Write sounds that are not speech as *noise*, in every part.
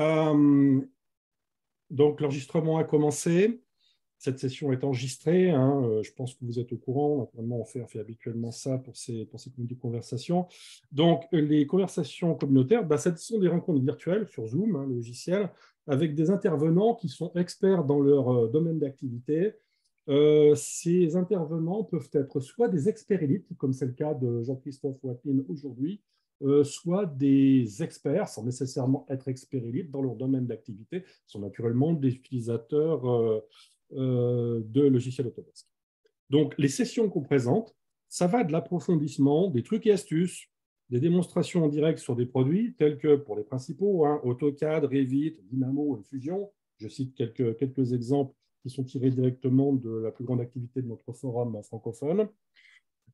Euh, donc l'enregistrement a commencé. Cette session est enregistrée. Hein. Euh, je pense que vous êtes au courant. Normalement, on fait, fait habituellement ça pour ces, pour ces de conversation. Donc, les conversations communautaires, bah, ce sont des rencontres virtuelles sur Zoom, le hein, logiciel, avec des intervenants qui sont experts dans leur euh, domaine d'activité. ces intervenants peuvent être soit des experts élites, comme c'est le cas de Jean-Christophe Wapin aujourd'hui, euh, soit des experts, sans nécessairement être expérimentés dans leur domaine d'activité, sont naturellement des utilisateurs euh, euh, de logiciels Autodesk. Donc, les sessions qu'on présente, ça va de l'approfondissement, des trucs et astuces, des démonstrations en direct sur des produits tels que, pour les principaux, hein, AutoCAD, Revit, Dynamo et Fusion. Je cite quelques exemples qui sont tirés directement de la plus grande activité de notre forum francophone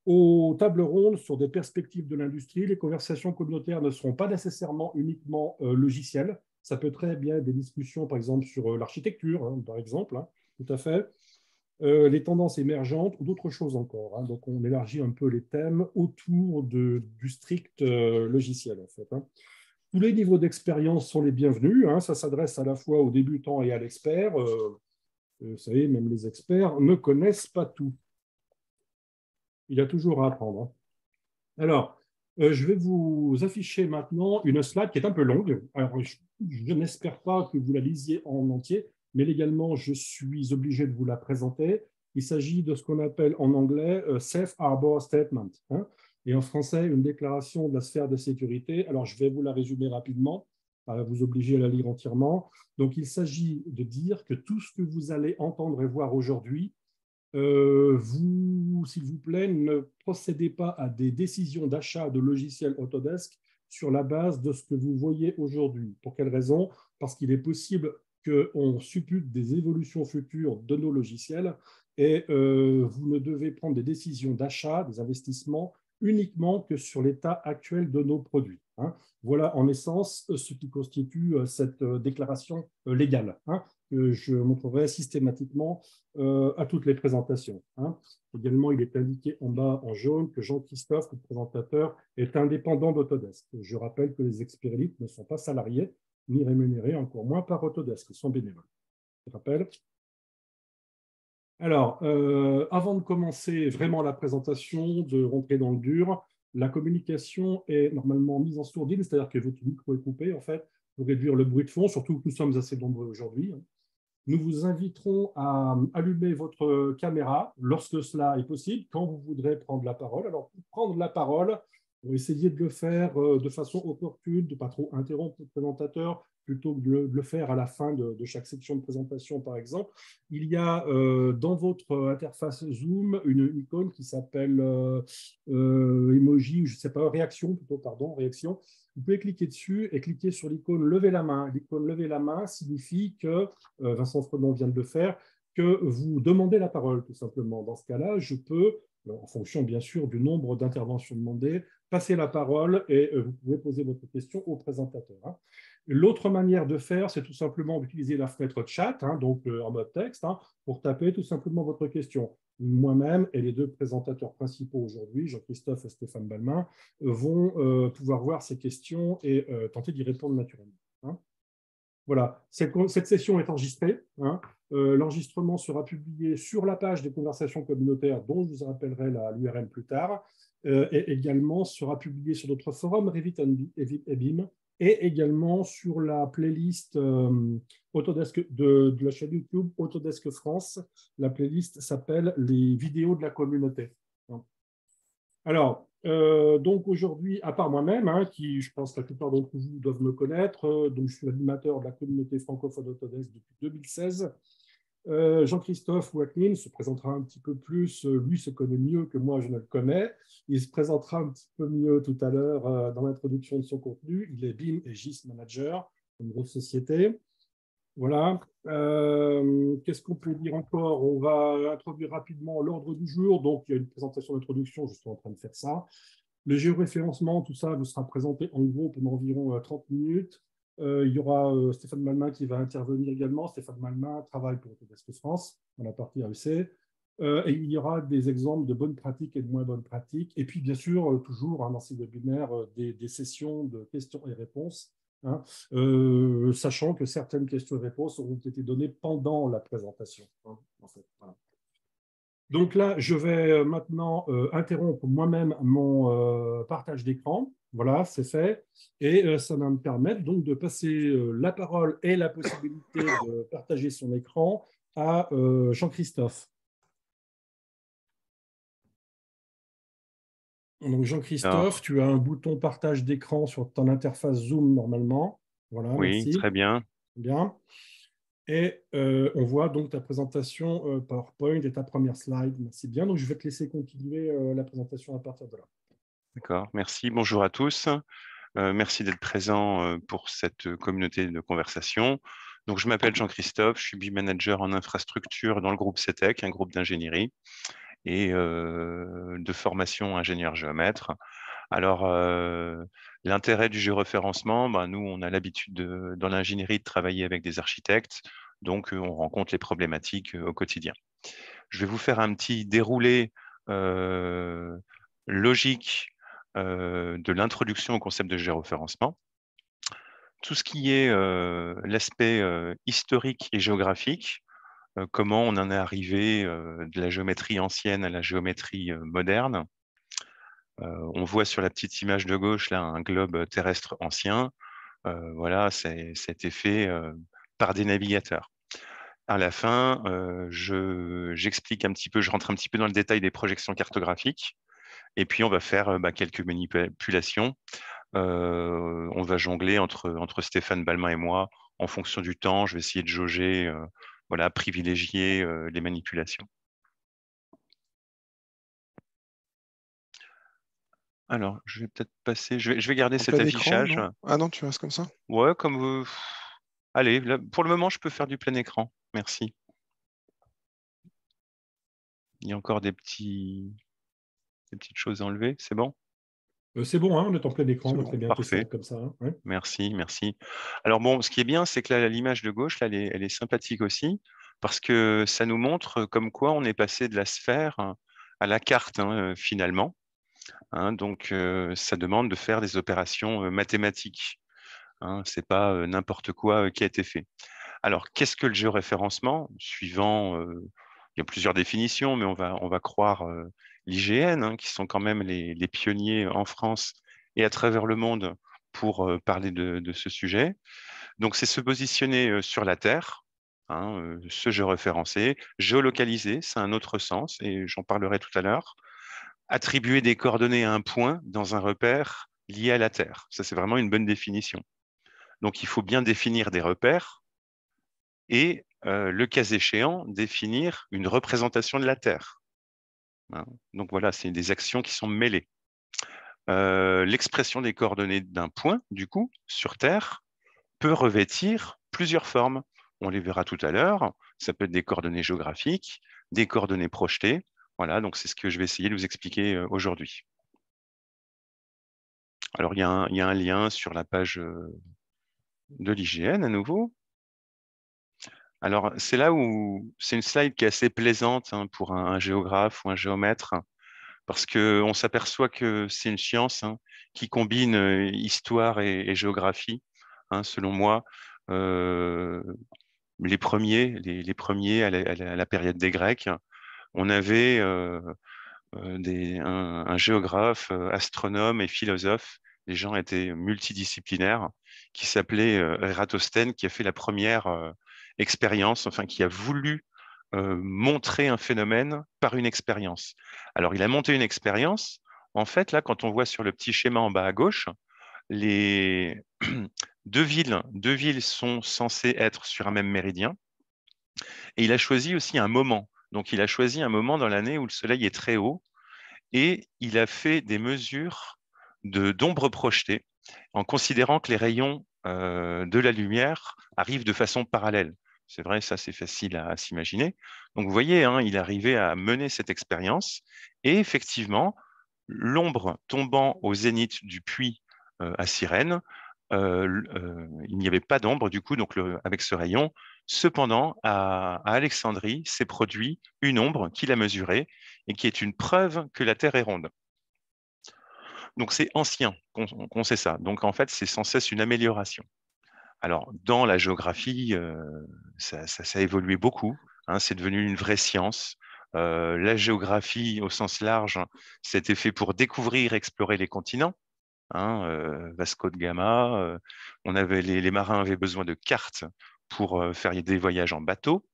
aux tables rondes sur des perspectives de l'industrie. Les conversations communautaires ne seront pas nécessairement uniquement euh, logicielles. Ça peut très bien être des discussions, par exemple, sur euh, l'architecture, hein, par exemple, hein, tout à fait, euh, les tendances émergentes ou d'autres choses encore. Hein. Donc, on élargit un peu les thèmes autour du strict logiciel, en fait. Tous les niveaux d'expérience sont les bienvenus. Ça s'adresse à la fois aux débutants et à l'expert. vous savez, même les experts ne connaissent pas tout il y a toujours à apprendre. Hein. Alors, euh, je vais vous afficher maintenant une slide qui est un peu longue. Alors, je, n'espère pas que vous la lisiez en entier, mais légalement, je suis obligé de vous la présenter. Il s'agit de ce qu'on appelle en anglais euh, Safe Harbor Statement, hein. et en français, une déclaration de la sphère de sécurité. Alors, je vais vous la résumer rapidement, à vous obliger à la lire entièrement. Donc, il s'agit de dire que tout ce que vous allez entendre et voir aujourd'hui euh, vous, s'il vous plaît, ne procédez pas à des décisions d'achat de logiciels Autodesk sur la base de ce que vous voyez aujourd'hui. Pour quelle raison Parce qu'il est possible qu'on suppute des évolutions futures de nos logiciels et euh, vous ne devez prendre des décisions d'achat, des investissements uniquement que sur l'état actuel de nos produits. Hein. Voilà en essence euh, ce qui constitue euh, cette euh, déclaration légale hein, que je montrerai systématiquement à toutes les présentations. Hein. Également, il est indiqué en bas en jaune que Jean-Christophe, le présentateur, est indépendant d'Autodesk. Je rappelle que les expérites ne sont pas salariés ni rémunérés, encore moins par Autodesk, ils sont bénévoles. Je rappelle, alors, euh, avant de commencer vraiment la présentation, de rentrer dans le dur, la communication est normalement mise en sourdine, c'est-à-dire que votre micro est coupé, en fait, pour réduire le bruit de fond, surtout que nous sommes assez nombreux aujourd'hui. Hein. Nous vous inviterons à allumer votre caméra lorsque cela est possible, quand vous voudrez prendre la parole. Alors, prendre la parole, pour essayer de le faire euh, de façon opportune, de ne pas trop interrompre le présentateur, plutôt que de le, faire à la fin de, chaque section de présentation, par exemple. Il y a euh, dans votre interface Zoom une, icône qui s'appelle euh, emoji, je ne sais pas, réaction plutôt, pardon, réaction. Vous pouvez cliquer dessus et cliquer sur l'icône lever la main. L'icône lever la main signifie que, Vincent Fredon vient de le faire, que vous demandez la parole, tout simplement. Dans ce cas-là, je peux euh, en fonction bien sûr du nombre d'interventions demandées. Passez la parole et euh, vous pouvez poser votre question au présentateur. Hein. L'autre manière de faire, c'est tout simplement d'utiliser la fenêtre chat, hein, donc euh, en mode texte, hein, pour taper tout simplement votre question. Moi-même et les deux présentateurs principaux aujourd'hui, Jean-Christophe et Stéphane Balmain, vont pouvoir voir ces questions et tenter d'y répondre naturellement. Voilà, cette, session est enregistrée. Hein. Euh, l'enregistrement sera publié sur la page des conversations communautaires, dont je vous rappellerai l'URL plus tard, euh, et également sera publié sur notre forum Revit et BIM, et également sur la playlist euh, Autodesk de, de, la chaîne YouTube Autodesk France. La playlist s'appelle Les vidéos de la communauté. Hein. Alors, euh, donc aujourd'hui, à part moi-même, hein, qui je pense que la plupart d'entre vous doivent me connaître, euh, donc je suis animateur de la communauté francophone autodesk depuis 2016. Euh, Jean-Christophe Watlin se présentera un petit peu plus, lui se connaît mieux que moi, je ne le connais. Il se présentera un petit peu mieux tout à l'heure dans l'introduction de son contenu. Il est BIM et GIS Manager, une grosse société. Voilà. Euh, qu'est-ce qu'on peut dire encore On va introduire rapidement l'ordre du jour. Donc, il y a une présentation d'introduction, je suis en train de faire ça. Le géoréférencement, tout ça vous sera présenté en gros pendant environ 30 euh, minutes. Euh, il y aura Stéphane Malmain qui va intervenir également. Stéphane Malmain travaille pour Autodesk France dans la partie AEC. et il y aura des exemples de bonnes pratiques et de moins bonnes pratiques. Et puis, bien sûr, toujours un dans ces webinaires, des, sessions de questions et réponses Hein, euh, sachant que certaines questions-réponses auront été données pendant la présentation. Hein, donc là, je vais euh, maintenant euh, interrompre moi-même mon partage d'écran. Voilà, c'est fait. Et ça va me permettre donc de passer la parole et la possibilité de partager son écran à Jean-Christophe. Donc Jean-Christophe, tu as un bouton partage d'écran sur ton interface Zoom normalement. Voilà, oui, très bien. Bien. Et euh, on voit donc ta présentation euh, PowerPoint et ta première slide. c'est bien. Donc je vais te laisser continuer euh, la présentation à partir de là. D'accord, merci. Bonjour à tous. merci d'être présent pour cette communauté de conversation. Donc, je m'appelle Jean-Christophe, je suis manager en infrastructure dans le groupe CETEC, e un groupe d'ingénierie et de formation ingénieur géomètre. Alors, l'intérêt du géoreférencement, bah, nous, on a l'habitude dans l'ingénierie de travailler avec des architectes, donc on rencontre les problématiques au quotidien. Je vais vous faire un petit déroulé logique de l'introduction au concept de géoreférencement. Tout ce qui est l'aspect historique et géographique, comment on en est arrivé de la géométrie ancienne à la géométrie moderne. on voit sur la petite image de gauche là un globe terrestre ancien. voilà, ça a fait par des navigateurs à la fin, j'explique je, un petit peu, je rentre un petit peu dans le détail des projections cartographiques, et puis on va faire bah, quelques manipulations. on va jongler entre, Stéphane Balmain et moi en fonction du temps. Je vais essayer de jauger voilà, privilégier euh, les manipulations. Alors, je vais peut-être passer, je vais, garder cet affichage. ah non, tu restes comme ça Ouais, comme vous. Allez, pour le moment, je peux faire du plein écran. Merci. Il y a encore des, petits, petites choses enlever, c'est bon euh, c'est bon, hein, on est en plein écran, c'est bien parfait. comme ça. Hein, merci, merci. Alors bon, ce qui est bien, c'est que l'image de gauche, elle est, sympathique aussi, parce que ça nous montre comme quoi on est passé de la sphère à la carte, hein, euh, finalement. Hein. donc, euh, ça demande de faire des opérations mathématiques. Ce n'est pas n'importe quoi qui a été fait. Alors, qu'est-ce que le géoréférencement Suivant, il y a plusieurs définitions, mais on va, on va croire l'IGN, hein, qui sont quand même les, pionniers en France et à travers le monde pour euh, parler de, ce sujet. Donc, c'est se positionner euh, sur la Terre, hein, euh, se référencé, géolocaliser, c'est un autre sens, et j'en parlerai tout à l'heure, attribuer des coordonnées à un point dans un repère lié à la Terre. Ça, c'est vraiment une bonne définition. Donc, il faut bien définir des repères et, le cas échéant, définir une représentation de la Terre. Hein. Donc voilà, c'est des actions qui sont mêlées. Euh, l'expression des coordonnées d'un point, du coup, sur Terre, peut revêtir plusieurs formes. On les verra tout à l'heure. Ça peut être des coordonnées géographiques, des coordonnées projetées. Voilà, donc c'est ce que je vais essayer de vous expliquer euh, aujourd'hui. Alors, il y, y, a un lien sur la page euh, de l'IGN à nouveau. Alors, c'est là où c'est une slide qui est assez plaisante hein, pour un, géographe ou un géomètre, parce qu'on s'aperçoit que c'est une science hein, qui combine euh, histoire et, géographie, hein, selon moi. Euh, les premiers, les, premiers à la, période des Grecs, on avait euh, un, un, géographe, astronome et philosophe. Les gens étaient multidisciplinaires, qui s'appelait Eratosthène, qui a fait la première expérience, enfin qui a voulu euh, montrer un phénomène par une expérience. Alors il a monté une expérience. En fait, là, quand on voit sur le petit schéma en bas à gauche, les *clears throat* deux villes, deux villes sont censées être sur un même méridien. Et il a choisi aussi un moment. Donc il a choisi un moment dans l'année où le soleil est très haut et il a fait des mesures d'ombre projetée en considérant que les rayons euh, de la lumière arrivent de façon parallèle. C'est vrai, ça c'est facile à, s'imaginer. Donc vous voyez, hein, il arrivait à mener cette expérience et effectivement, l'ombre tombant au zénith du puits euh, à Sirène, euh, euh, il n'y avait pas d'ombre du coup donc avec ce rayon. Cependant, à, Alexandrie s'est produit une ombre qu'il a mesurée et qui est une preuve que la Terre est ronde. Donc c'est ancien qu'on sait ça. Donc en fait, c'est sans cesse une amélioration. Alors, dans la géographie, euh, ça, a évolué beaucoup. Hein, c'est devenu une vraie science. Euh, la géographie au sens large, c'était fait pour découvrir, explorer les continents. Hein, euh, Vasco de Gama, on avait, les, marins avaient besoin de cartes pour faire des voyages en bateau.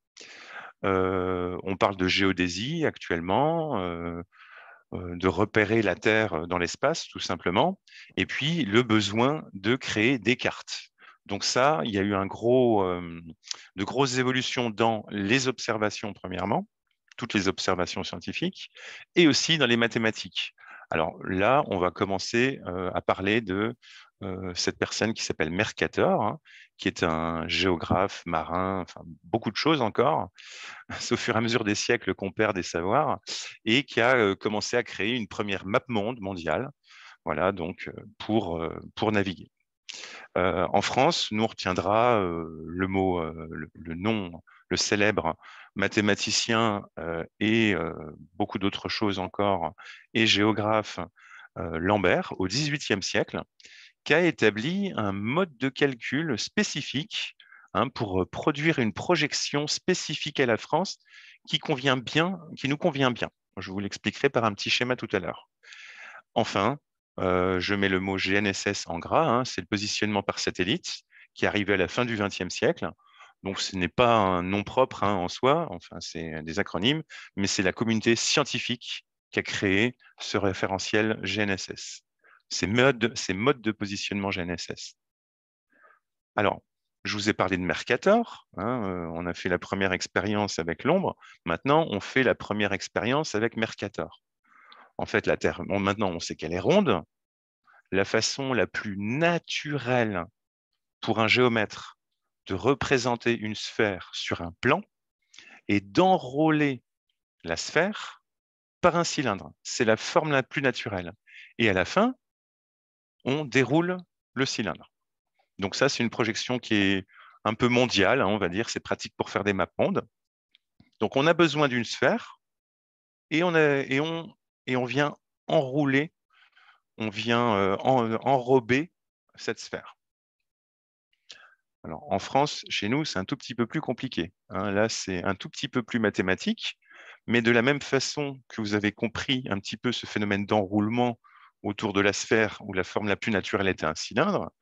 on parle de géodésie actuellement, de repérer la Terre dans l'espace tout simplement, et puis le besoin de créer des cartes. Donc ça, il y a eu de grosses évolutions dans les observations, premièrement, toutes les observations scientifiques, et aussi dans les mathématiques. Alors là, on va commencer à parler de cette personne qui s'appelle Mercator, hein, qui est un géographe, marin, beaucoup de choses encore, *laughs* c'est au fur et à mesure des siècles qu'on perd des savoirs, et qui a commencé à créer une première map monde mondiale, voilà, donc pour, pour naviguer. Euh, en France, nous retiendra euh, le mot, euh, le, nom, le célèbre mathématicien et beaucoup d'autres choses encore, et géographe Lambert au XVIIIe siècle, qui a établi un mode de calcul spécifique hein, pour produire une projection spécifique à la France qui, convient bien, qui nous convient bien. Je vous l'expliquerai par un petit schéma tout à l'heure. Enfin, euh, je mets le mot GNSS en gras, hein. c'est le positionnement par satellite qui est arrivé à la fin du XXe siècle. Donc ce n'est pas un nom propre hein, en soi, enfin c'est des acronymes, mais c'est la communauté scientifique qui a créé ce référentiel GNSS, ces modes, de positionnement GNSS. Alors, je vous ai parlé de Mercator, hein, euh, on a fait la première expérience avec l'ombre, maintenant on fait la première expérience avec Mercator en fait, la Terre, maintenant, on sait qu'elle est ronde. La façon la plus naturelle pour un géomètre de représenter une sphère sur un plan est d'enrôler la sphère par un cylindre. C'est la forme la plus naturelle. Et à la fin, on déroule le cylindre. Donc ça, c'est une projection qui est un peu mondiale, hein, on va dire. C'est pratique pour faire des maps mondes. Donc on a besoin d'une sphère et on, et on et on vient enrouler, on vient euh, euh, enrober cette sphère. Alors, en France, chez nous, c'est un tout petit peu plus compliqué. Hein. Là, c'est un tout petit peu plus mathématique, mais de la même façon que vous avez compris un petit peu ce phénomène d'enroulement autour de la sphère où la forme la plus naturelle était un cylindre,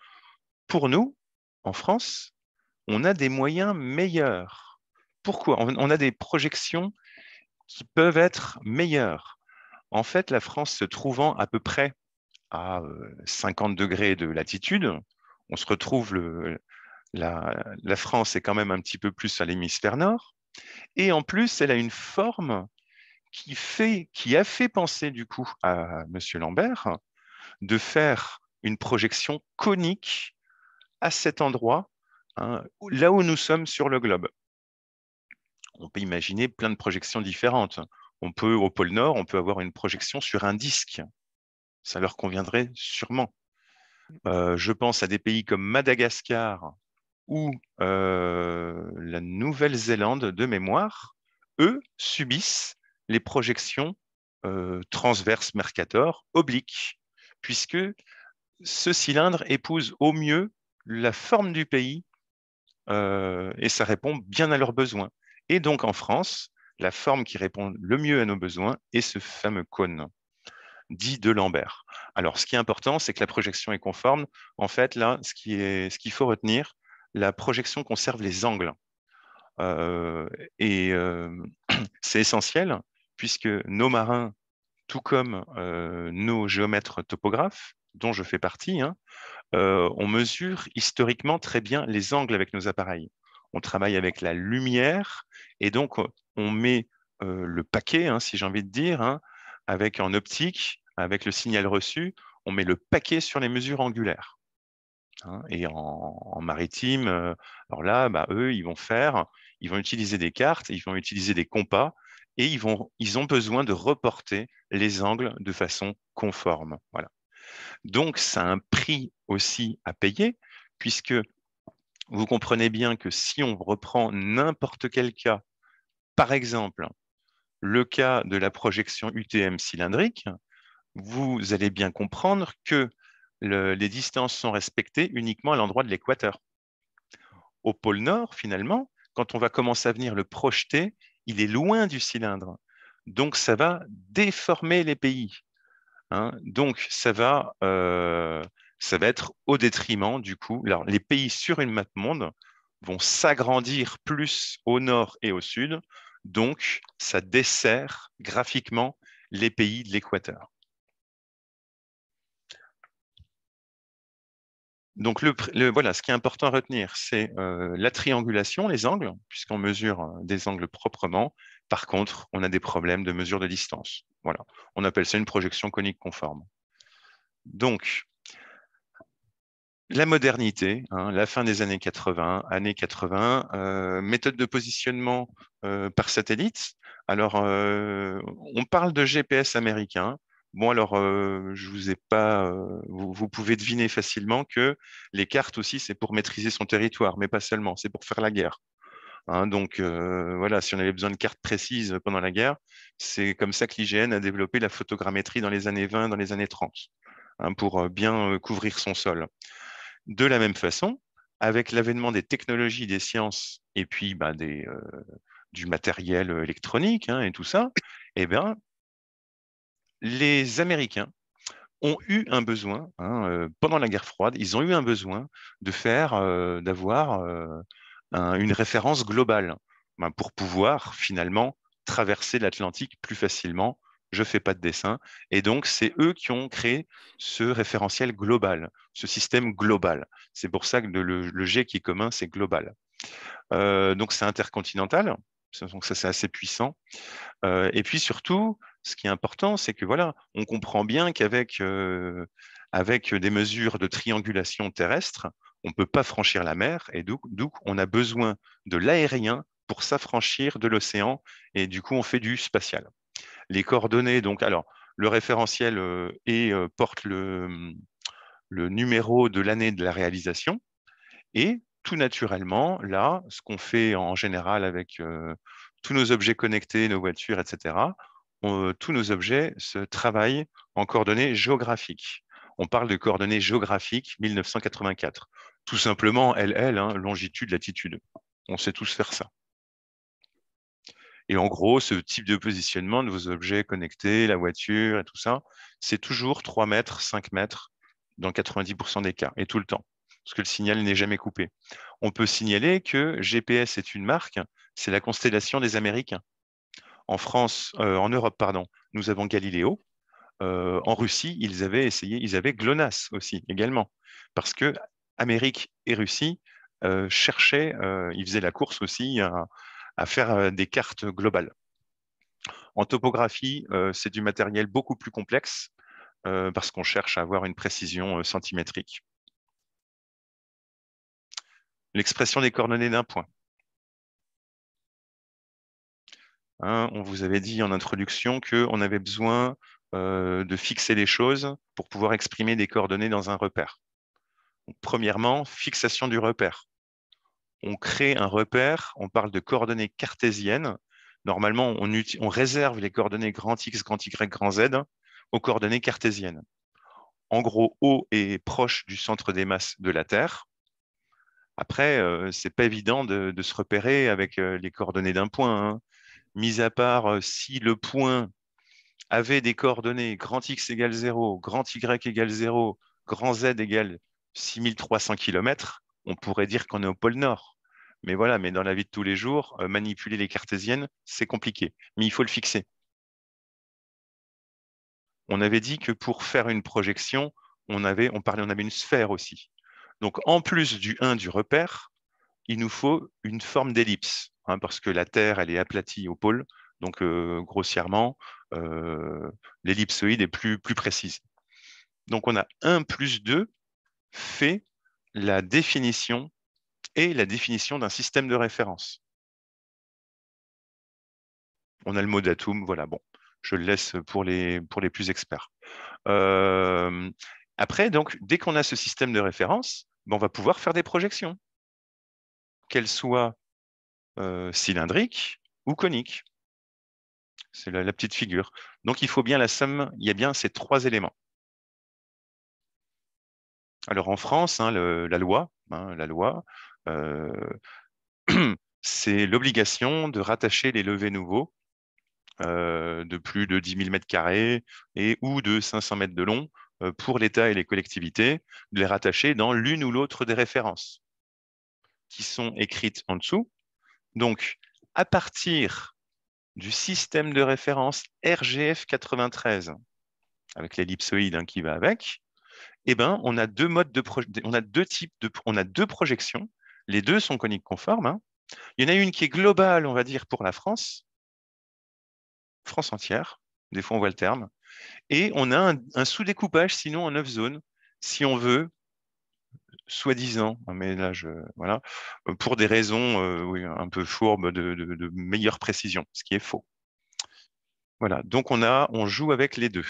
pour nous, en France, on a des moyens meilleurs. Pourquoi On a des projections qui peuvent être meilleures. En fait, la France se trouvant à peu près à 50 euh, degrés de latitude, on se retrouve, la, France est quand même un petit peu plus à l'hémisphère nord, et en plus, elle a une forme qui, a fait penser du coup à M. Lambert de faire une projection conique à cet endroit, hein, là où nous sommes sur le globe. On peut imaginer plein de projections différentes. On peut, au pôle Nord, on peut avoir une projection sur un disque. Ça leur conviendrait sûrement. Mm. Euh, je pense à des pays comme Madagascar ou euh, la Nouvelle-Zélande de mémoire. Eux subissent les projections transverse euh, transverses Mercator obliques, puisque ce cylindre épouse au mieux la forme du pays et ça répond bien à leurs besoins. Et donc en France, la forme qui répond le mieux à nos besoins est ce fameux cône dit de Lambert. Alors, ce qui est important, c'est que la projection est conforme. En fait, là, ce qu'il faut retenir, la projection conserve les angles. Euh, et euh, *clears throat* c'est essentiel, puisque nos marins, tout comme euh, nos géomètres topographes, dont je fais partie, hein, on mesure historiquement très bien les angles avec nos appareils on travaille avec la lumière et donc euh, on met euh, le paquet, hein, si j'ai envie de dire, hein, avec en optique, avec le signal reçu, on met le paquet sur les mesures angulaires. Hein, et en, maritime, euh, alors là, bah, eux, ils vont faire, ils vont utiliser des cartes, ils vont utiliser des compas et ils, vont, ils ont besoin de reporter les angles de façon conforme. Voilà. Donc, ça a un prix aussi à payer, puisque vous comprenez bien que si on reprend n'importe quel cas, par exemple le cas de la projection UTM cylindrique, vous allez bien comprendre que les distances sont respectées uniquement à l'endroit de l'équateur. Au pôle Nord, finalement, quand on va commencer à venir le projeter, il est loin du cylindre. Donc, ça va déformer les pays. Hein. donc, ça va euh, ça va être au détriment du coup. Alors, les pays sur une map monde vont s'agrandir plus au nord et au sud, donc ça dessert graphiquement les pays de l'équateur. Donc voilà, ce qui est important à retenir, c'est euh, la triangulation, les angles, puisqu'on mesure euh, des angles proprement. Par contre, on a des problèmes de mesure de distance. Voilà, on appelle ça une projection conique conforme. Donc, la modernité, hein, la fin des années 80, années 80, euh, méthode de positionnement euh, par satellite. Alors, euh, on parle de GPS américain. Bon, alors, je vous ai pas. Vous, pouvez deviner facilement que les cartes aussi, c'est pour maîtriser son territoire, mais pas seulement, c'est pour faire la guerre. Hein. donc, voilà, si on avait besoin de cartes précises pendant la guerre, c'est comme ça que l'IGN a développé la photogrammétrie dans les années 20, dans les années 30, hein, pour bien couvrir son sol. De la même façon, avec l'avènement des technologies, des sciences et puis bah, des, euh, du matériel euh, électronique hein, et tout ça, eh ben, les Américains ont eu un besoin, hein, euh, pendant la guerre froide, ils ont eu un besoin de faire, d'avoir une référence globale hein, pour pouvoir finalement traverser l'Atlantique plus facilement je ne fais pas de dessin. Et donc, c'est eux qui ont créé ce référentiel global, ce système global. C'est pour ça que le, G qui est commun, c'est global. Euh, donc, c'est intercontinental. Donc, ça, c'est assez puissant. Euh, et puis, surtout, ce qui est important, c'est que voilà, on comprend bien qu'avec euh, avec des mesures de triangulation terrestre, on ne peut pas franchir la mer, et donc, donc on a besoin de l'aérien pour s'affranchir de l'océan, et du coup on fait du spatial les coordonnées. Donc, alors, le référentiel et, euh, euh, porte hum, le, numéro de l'année de la réalisation. Et tout naturellement, là, ce qu'on fait en général avec euh, tous nos objets connectés, nos voitures, etc., tous nos objets se travaillent en coordonnées géographiques. On parle de coordonnées géographiques 1984. Tout simplement, LL, hein, longitude, latitude. On sait tous faire ça. Et en gros, ce type de positionnement de vos objets connectés, la voiture et tout ça, c'est toujours 3 mètres, 5 mètres dans 90% des cas et tout le temps, parce que le signal n'est jamais coupé. On peut signaler que GPS est une marque, c'est la constellation des Américains. En France, euh, en Europe, pardon, nous avons Galiléo. Euh, en Russie, ils avaient essayé, ils avaient GLONASS aussi également, parce que Amérique et Russie euh, cherchaient, ils faisaient la course aussi à, à faire euh, des cartes globales. En topographie, euh, c'est du matériel beaucoup plus complexe euh, parce qu'on cherche à avoir une précision centimétrique. L'expression des coordonnées d'un point. Hein, on vous avait dit en introduction qu'on avait besoin de fixer les choses pour pouvoir exprimer des coordonnées dans un repère. premièrement, fixation du repère on crée un repère, on parle de coordonnées cartésiennes. Normalement, on, réserve les coordonnées grand X, grand Y, grand Z aux coordonnées cartésiennes. En gros, haut et proche du centre des masses de la Terre. Après, ce euh, c'est pas évident de, se repérer avec euh, les coordonnées d'un point. Hein. Mis à part euh, si le point avait des coordonnées grand X égale 0, grand Y égale 0, grand Z égale 6300 km, on pourrait dire qu'on est au pôle Nord. Mais voilà, mais dans la vie de tous les jours, euh, manipuler les cartésiennes, c'est compliqué. Mais il faut le fixer. On avait dit que pour faire une projection, on avait, parlait, on avait une sphère aussi. Donc en plus du 1 du repère, il nous faut une forme d'ellipse, hein, parce que la Terre, elle est aplatie au pôle. Donc euh, grossièrement, euh, l'ellipsoïde est plus, plus précise. Donc on a 1 plus 2 fait la définition et la définition d'un système de référence. On a le mot datum, voilà, bon, je le laisse pour les, pour les plus experts. Euh, après, donc, dès qu'on a ce système de référence, ben, on va pouvoir faire des projections, qu'elles soient euh, cylindriques ou coniques. C'est la, la, petite figure. Donc, il faut bien la somme, il y a bien ces trois éléments. Alors en France, hein, la loi, hein, la loi euh, *clears throat* c'est l'obligation de rattacher les levées nouveaux euh, de plus de 10 000 m2 et ou de 500 m de long euh, pour l'État et les collectivités, de les rattacher dans l'une ou l'autre des références qui sont écrites en dessous. Donc, à partir du système de référence RGF 93, avec l'ellipsoïde hein, qui va avec, eh ben, on a deux de on a deux on a deux projections. Les deux sont coniques conformes. Hein. Il y en a une qui est globale, on va dire, pour la France, France entière. Des fois, on voit le terme. Et on a un, sous-découpage, sinon en neuf zones, si on veut, soi-disant, hein, pour des raisons euh, un peu fourbes de, meilleure précision, ce qui est faux. Voilà, donc on, a, on joue avec les deux.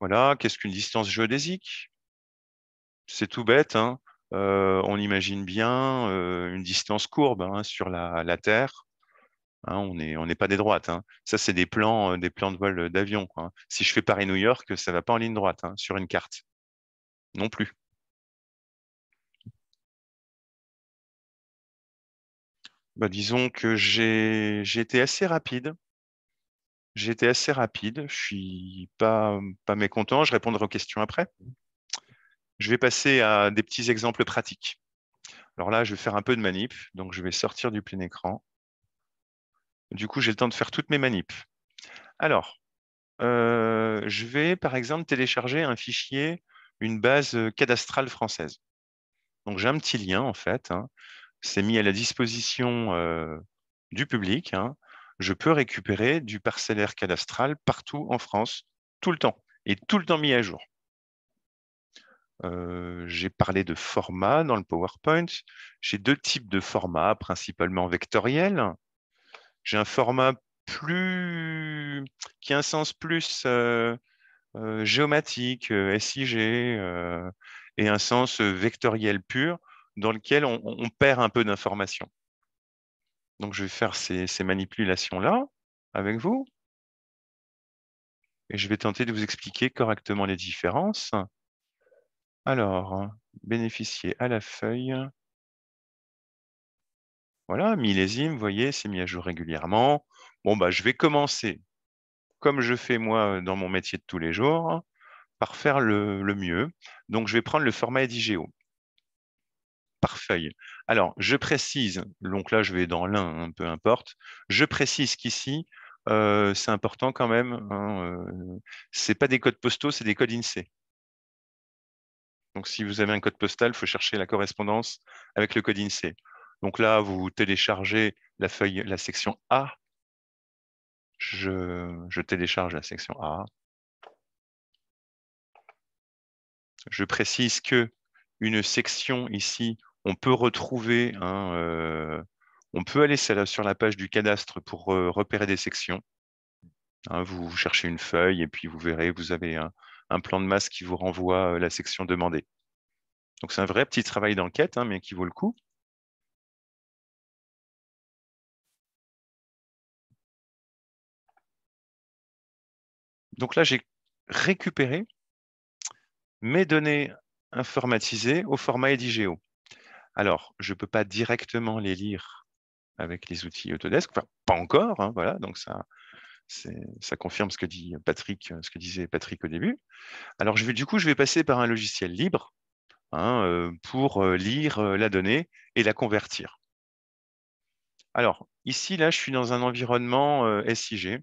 Voilà, qu'est-ce qu'une distance géodésique C'est tout bête. Hein. Euh, on imagine bien euh, une distance courbe hein, sur la, Terre. Hein, on n'est pas des droites. Ça, c'est des plans, euh, des plans de vol d'avion. Si je fais Paris-New York, ça ne va pas en ligne droite sur une carte. Non plus. Bah, disons que j'ai été assez rapide j'ai été assez rapide, je ne suis mmh, pas, mécontent, je répondrai aux questions après. Mmh. Je vais passer à des petits exemples pratiques. Alors là, je vais faire un peu de manip, donc je vais sortir du plein écran. Du coup, j'ai le temps de faire toutes mes manips. Alors, euh, je vais par exemple télécharger un fichier, une base euh, cadastrale française. Donc j'ai un petit lien en fait, hein. c'est mis à la disposition euh, du public. Hein je peux récupérer du parcellaire cadastral partout en France, tout le temps, et tout le temps mis à jour. Euh, j'ai parlé de format dans le PowerPoint. J'ai deux types de formats, principalement vectoriel. J'ai un format qui a un sens plus euh, euh, géomatique, SIG, et un sens vectoriel pur, dans lequel on perd un peu d'informations. Donc, je vais faire ces, manipulations-là avec vous. Et je vais tenter de vous expliquer correctement les différences. Alors, bénéficier à la feuille. Voilà, millésime, vous voyez, c'est mis à jour régulièrement. Bon, bah, je vais commencer, comme je fais moi dans mon métier de tous les jours, par faire le, le mieux. Donc, je vais prendre le format Edigeo par feuille. Alors, je précise, donc là, je vais dans l'un, hein, peu importe, je précise qu'ici, euh, c'est important quand même, hein, euh, ce n'est pas des codes postaux, c'est des codes INSEE. Donc, si vous avez un code postal, il faut chercher la correspondance avec le code INSEE. Donc là, vous téléchargez la, feuille, la section A. Je, je télécharge la section A. Je précise que une section ici on peut retrouver, hein, euh, on peut aller sur la page du cadastre pour euh, repérer des sections. Hein, vous cherchez une feuille et puis vous verrez, vous avez un, plan de masse qui vous renvoie euh, la section demandée. Donc c'est un vrai petit travail d'enquête, hein, mais qui vaut le coup. Donc là, j'ai récupéré mes données informatisées au format EDIGEO. Alors, je ne peux pas directement les lire avec les outils Autodesk, enfin, pas encore, hein, voilà, donc ça, ça confirme ce que, dit Patrick, ce que disait Patrick au début. Alors, je vais, du coup, je vais passer par un logiciel libre hein, euh, pour euh, lire euh, la donnée et la convertir. Alors, ici, là, je suis dans un environnement SIG.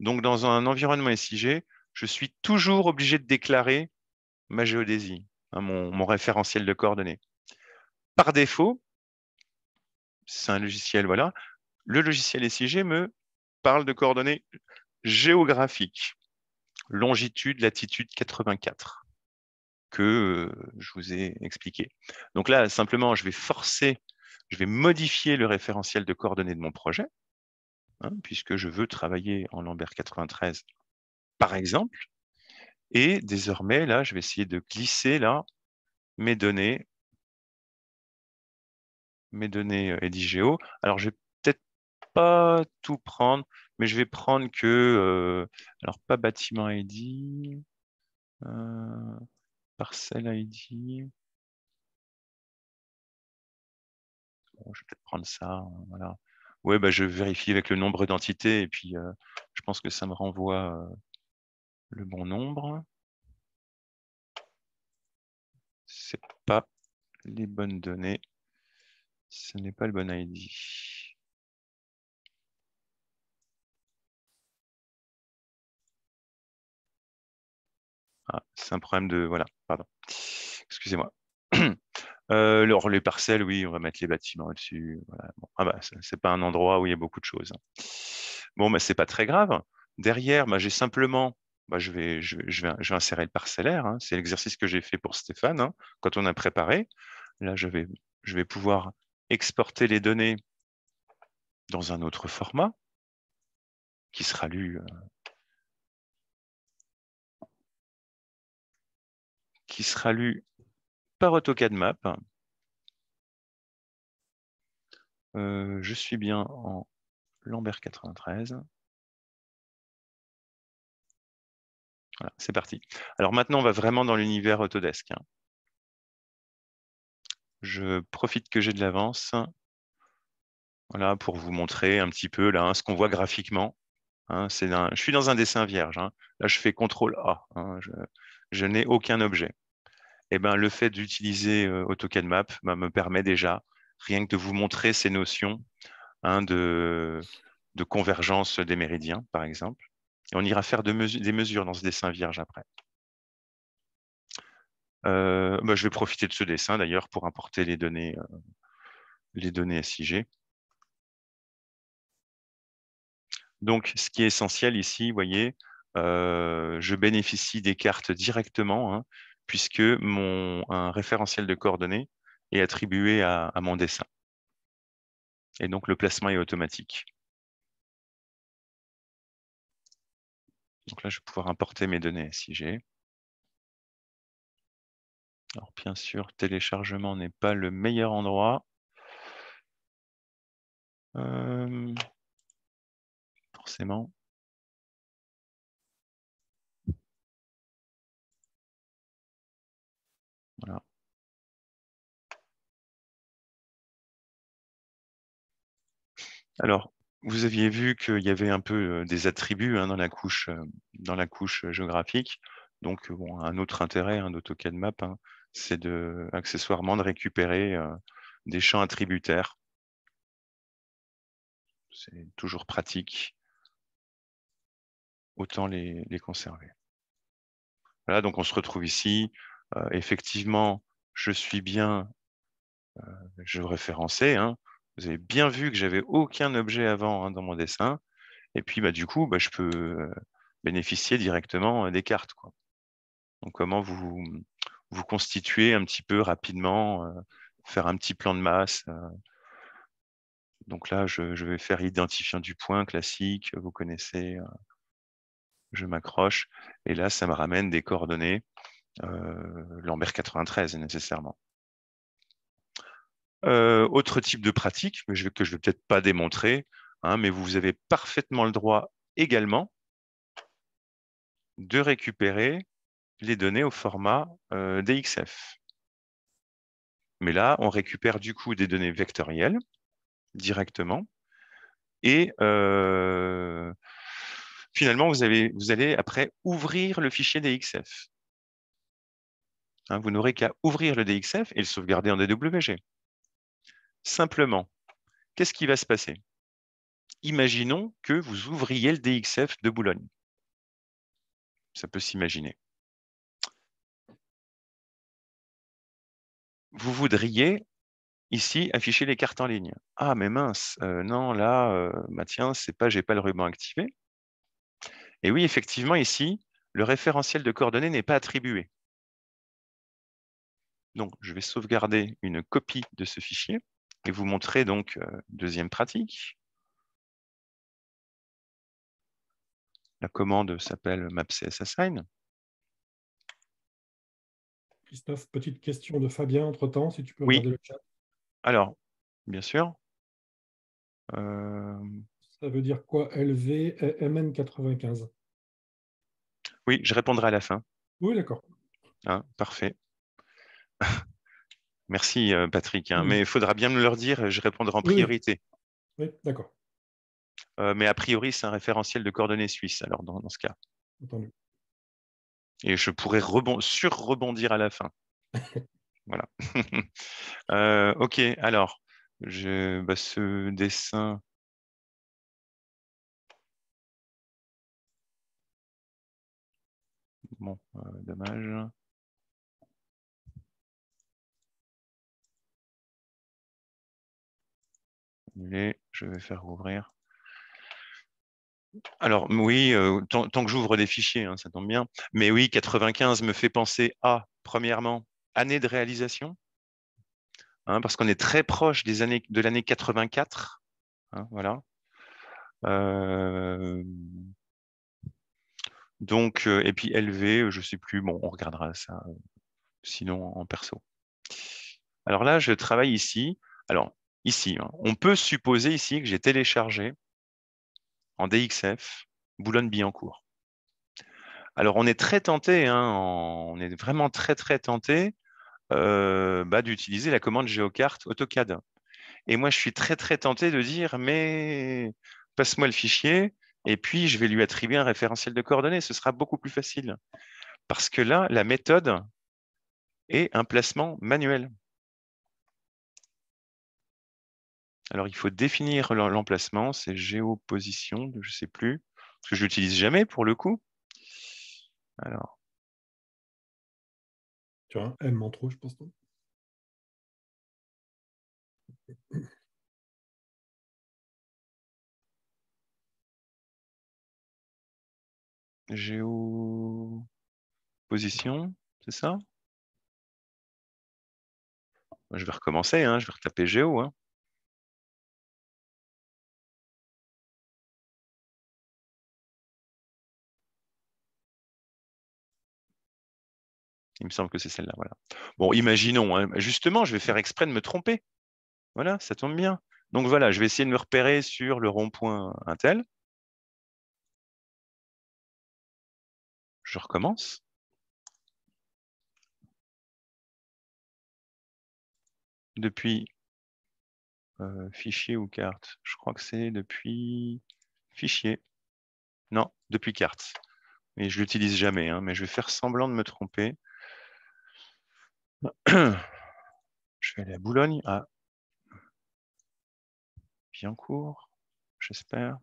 Donc, dans un environnement SIG, je suis toujours obligé de déclarer ma géodésie, hein, mon référentiel de coordonnées par défaut, c'est un logiciel, voilà, le logiciel SIG me parle de coordonnées géographiques, longitude, latitude 84, que euh, je vous ai expliqué. Donc là, simplement, je vais forcer, je vais modifier le référentiel de coordonnées de mon projet, hein, puisque je veux travailler en Lambert 93, par exemple. Et désormais, là, je vais essayer de glisser là mes données mes données euh, Edigeo. Alors, je vais peut-être pas tout prendre, mais je vais prendre que, euh, alors pas bâtiment ID, euh, parcelle ID. je vais peut-être prendre ça, hein, voilà. Ouais, bah, je vérifie avec le nombre d'entités et puis je pense que ça me renvoie le bon nombre. C'est pas les bonnes données. Ce n'est pas le bon ID. Ah, c'est un problème de... Voilà, pardon. Excusez-moi. *clears throat* Euh, alors, les parcelles, oui, on va mettre les bâtiments là dessus Voilà. Ah bah, c'est pas un endroit où il y a beaucoup de choses. Hein. Bon, ce n'est pas très grave. Derrière, bah, j'ai simplement, bah, je, vais, je, je, vais, insérer le parcellaire. Hein. C'est l'exercice que j'ai fait pour Stéphane hein, quand on a préparé. Là, je vais, je vais pouvoir exporter les données dans un autre format qui sera lu euh, qui sera lu par AutoCAD Map. Euh, je suis bien en Lambert 93. Voilà, c'est parti. Alors maintenant, on va vraiment dans l'univers Autodesk. Hein. Je profite que j'ai de l'avance voilà, pour vous montrer un petit peu là, hein, ce qu'on voit graphiquement. Hein, je suis dans un dessin vierge. Hein. Là, je fais CTRL A. je, n'ai aucun objet. Et eh ben, le fait d'utiliser euh, AutoCAD Map bah, me permet déjà rien que de vous montrer ces notions de, convergence des méridiens, par exemple. Et on ira faire des mesures dans ce dessin vierge après. Euh, bah, je vais profiter de ce dessin d'ailleurs pour importer les données, euh, SIG. Donc, ce qui est essentiel ici, vous voyez, euh, je bénéficie des cartes directement, hein, puisque mon, un référentiel de coordonnées est attribué à, à mon dessin. Et donc, le placement est automatique. Donc là, je vais pouvoir importer mes données SIG. Alors bien sûr, téléchargement n'est pas le meilleur endroit. forcément. Voilà. Alors, vous aviez vu qu'il y avait un peu des attributs hein, dans, la couche, géographique. Donc, un autre intérêt hein, d'AutoCAD Map, c'est de, accessoirement de récupérer euh, des champs attributaires. C'est toujours pratique. Autant les, conserver. Voilà, donc on se retrouve ici. Euh, effectivement, je suis bien, euh, je référençais. Hein. Vous avez bien vu que j'avais aucun objet avant hein, dans mon dessin. Et puis, bah, du coup, bah, je peux bénéficier directement des cartes. Donc, comment vous, vous constituer un petit peu rapidement, euh, faire un petit plan de masse. Euh. Donc là, je, vais faire identifiant du point classique, vous connaissez, euh, je m'accroche. Et là, ça me ramène des coordonnées Lambert 93 nécessairement. autre type de pratique que je ne vais peut-être pas démontrer, hein, mais vous avez parfaitement le droit également de récupérer les données au format euh, DXF. Mais là, on récupère du coup des données vectorielles directement. Et euh, finalement, vous, vous, allez après ouvrir le fichier DXF. Hein, vous n'aurez qu'à ouvrir le DXF et le sauvegarder en DWG. Simplement, qu'est-ce qui va se passer Imaginons que vous ouvriez le DXF de Boulogne. Ça peut s'imaginer. vous voudriez ici afficher les cartes en ligne. Ah, mais mince, euh, non, là, ma euh, bah, tiens, c'est pas, j'ai pas le ruban activé. Et oui, effectivement, ici, le référentiel de coordonnées n'est pas attribué. Donc, je vais sauvegarder une copie de ce fichier et vous montrer donc euh, deuxième pratique. La commande s'appelle mapcsassign. Christophe. Petite question de Fabien entre-temps, si tu peux regarder le chat. Alors, bien sûr. Euh, Ça veut dire quoi LV MN95 Oui, je répondrai à la fin. Oui, d'accord. Ah, parfait. *laughs* Merci euh, Patrick, hein. mais il faudra bien me leur dire, je répondrai en priorité. Oui, d'accord. Euh, mais a priori, c'est un référentiel de coordonnées suisses, alors dans, dans ce cas. Entendu et je pourrais sur-rebondir à la fin. *laughs* voilà. *laughs* Euh, ok, alors, je, bah, ce dessin. Bon, euh, dommage. Je vais faire rouvrir alors oui, tant, que j'ouvre des fichiers, hein, ça tombe bien. Mais oui, 95 me fait penser à, premièrement, année de réalisation, hein, parce qu'on est très proche des années, de l'année 84. Hein, voilà. donc, et puis LV, je ne sais plus, bon, on regardera ça, sinon en perso. Alors là, je travaille ici. Alors, ici, on peut supposer ici que j'ai téléchargé en DXF, Boulogne-Billancourt. Alors on est très tenté, hein, on est vraiment très très tenté euh, bah, d'utiliser la commande géocarte AutoCAD. Et moi je suis très très tenté de dire mais passe-moi le fichier et puis je vais lui attribuer un référentiel de coordonnées, ce sera beaucoup plus facile. Parce que là, la méthode est un placement manuel. Alors, il faut définir l'emplacement, c'est géoposition, je ne sais plus, parce que je l'utilise jamais pour le coup. Alors. Tu vois, elle ment trop, je pense. Géoposition, c'est ça Je vais recommencer, hein, je vais retaper géo. Hein. Il me semble que c'est celle-là. Voilà. Bon, imaginons, hein, justement, je vais faire exprès de me tromper. Voilà, ça tombe bien. Donc voilà, je vais essayer de me repérer sur le rond-point Intel. Je recommence. Depuis euh, fichier ou carte, je crois que c'est depuis fichier. Non, depuis carte. Et je l'utilise jamais, hein, mais je vais faire semblant de me tromper. Je vais aller à Boulogne, à ah. Biencourt, j'espère.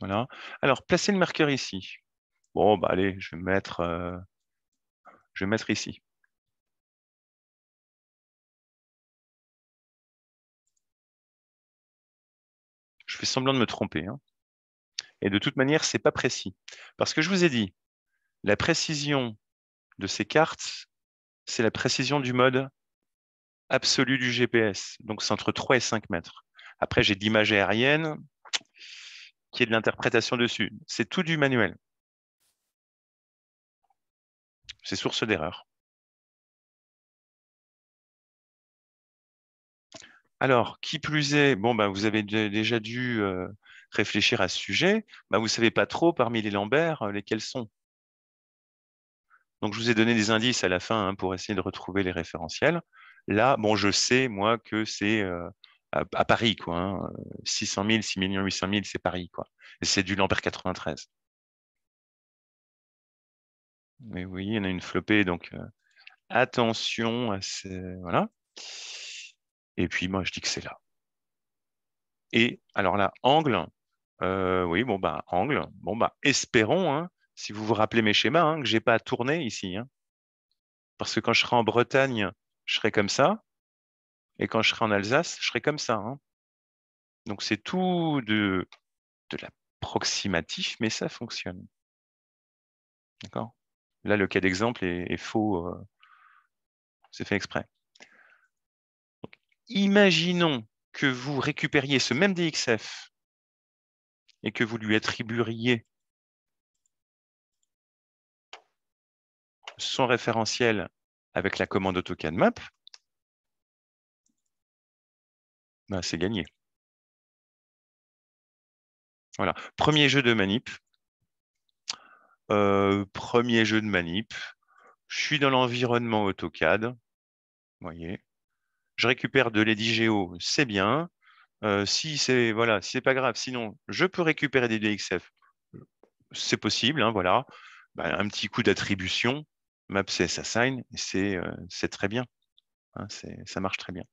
Voilà. Alors, placer le marqueur ici. Bon, bah allez, je vais mettre, euh, je vais mettre ici. Je fais semblant de me tromper. Hein. Et de toute manière, ce n'est pas précis. Parce que je vous ai dit, la précision de ces cartes, c'est la précision du mode absolu du GPS. Donc c'est entre 3 et 5 mètres. Après, j'ai de l'image aérienne qui est de l'interprétation dessus. C'est tout du manuel. C'est source d'erreur. Alors, qui plus est, bon, ben, vous avez déjà dû euh, réfléchir à ce sujet, bah, vous ne savez pas trop parmi les Lambert euh, lesquels sont. Donc, je vous ai donné des indices à la fin hein, pour essayer de retrouver les référentiels. Là, bon, je sais, moi, que c'est euh, à, Paris, quoi. 600 000, 6 800 000, c'est Paris, quoi. Et c'est du Lambert 93. Mais il y en a une flopée, donc euh, attention à ces... Voilà. Et puis, moi, je dis que c'est là. Et alors là, angle, euh, oui, bon, bah, angle. Bon, bah, espérons, hein, si vous vous rappelez mes schémas, hein, que je n'ai pas à tourner ici. Hein. Parce que quand je serai en Bretagne, je serai comme ça. Et quand je serai en Alsace, je serai comme ça. Donc, c'est tout de, l'approximatif, mais ça fonctionne. D'accord Là, le cas d'exemple est, faux. Euh, c'est fait exprès. imaginons que vous récupériez ce même DXF et que vous lui attribueriez son référentiel avec la commande AutoCAD Map, ben, c'est gagné. Voilà, premier jeu de manip. Euh, premier jeu de manip. Je suis dans l'environnement AutoCAD. Je récupère de l'EdiGeo, c'est bien si c'est voilà, si pas grave, sinon je peux récupérer des DXF. C'est possible, hein, voilà. Bah, un petit coup d'attribution, Map CS assign, c'est très bien. Hein, ça marche très bien.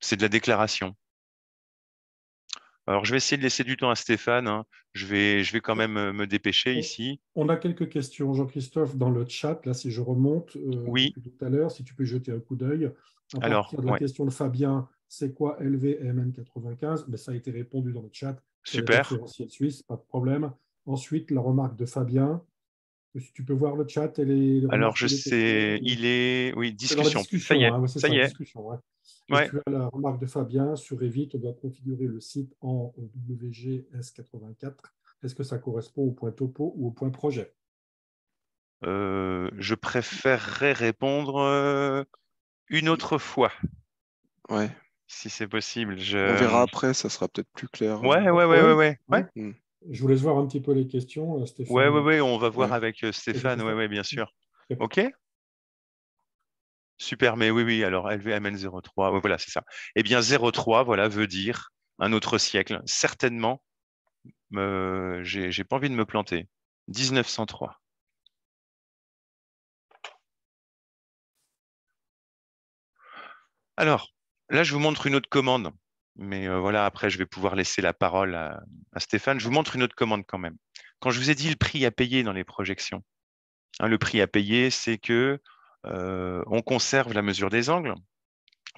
C'est de la déclaration. Alors, je vais essayer de laisser du temps à Stéphane. Hein. Je, vais, quand même me dépêcher ici. On a quelques questions, Jean-Christophe, dans le chat. Là, si je remonte oui. tout à l'heure, si tu peux jeter un coup d'œil. Alors, la question de Fabien c'est quoi LVMN95 Mais ben, ça a été répondu dans le chat. Super. suisse, pas de problème. Ensuite, la remarque de Fabien. tu peux voir le chat Elle est. Alors, je sais, il est. Oui, discussion. ça y est. Hein, ça, y est. Discussion, la remarque de Fabien sur Revit, on doit configurer le site en WGS84. Est-ce que ça correspond au point topo ou au point projet euh, Je préférerais répondre euh, une autre fois. Ouais, si c'est possible. Je... On verra après, ça sera peut-être plus clair. Euh, ouais, ouais, ouais, ouais, mm, ouais. Mm. Je vous laisse voir un petit peu les questions, euh, Stéphane. Ouais, ouais, ouais, on va voir avec euh, Stéphane, ouais, ouais, bien sûr. Ok Super, mais oui, oui, alors LVMN03, voilà, c'est ça. Eh bien, 03, voilà, veut dire un autre siècle. Certainement, Je j'ai pas envie de me planter. 1903. Alors, Là, je vous montre une autre commande. Mais euh, voilà, après, je vais pouvoir laisser la parole à, Stéphane. Je vous montre une autre commande quand même. Quand je vous ai dit le prix à payer dans les projections, hein, le prix à payer, c'est que euh, on conserve la mesure des angles.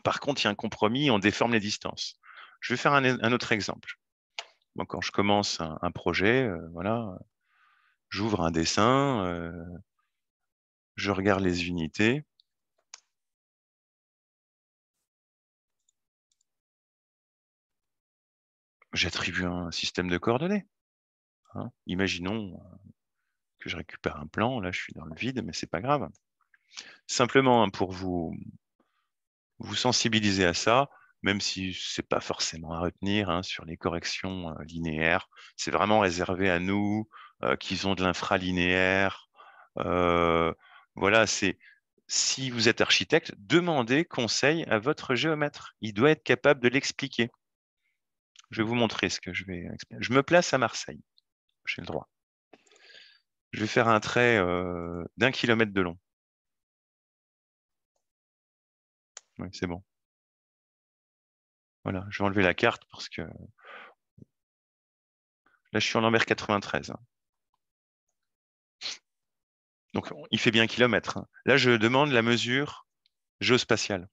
Par contre, il y a un compromis, on déforme les distances. Je vais faire un, autre exemple. quand je commence un, projet, euh, voilà, j'ouvre un dessin, je regarde les unités. j'attribue un système de coordonnées. Hein. Imaginons euh, que je récupère un plan, là je suis dans le vide, mais ce n'est pas grave. Simplement hein, pour vous, vous sensibiliser à ça, même si ce n'est pas forcément à retenir hein, sur les corrections euh, linéaires, c'est vraiment réservé à nous euh, qu'ils qui ont de l'infralinéaire. voilà, c'est si vous êtes architecte, demandez conseil à votre géomètre. Il doit être capable de l'expliquer. Je vais vous montrer ce que je vais Je me place à Marseille. J'ai le droit. Je vais faire un trait euh, d'un kilomètre de long. Oui, c'est bon. Voilà, je vais enlever la carte parce que là, je suis en Lambert 93. Hein. Donc, il fait bien kilomètre. Hein. Là, je demande la mesure géospatiale.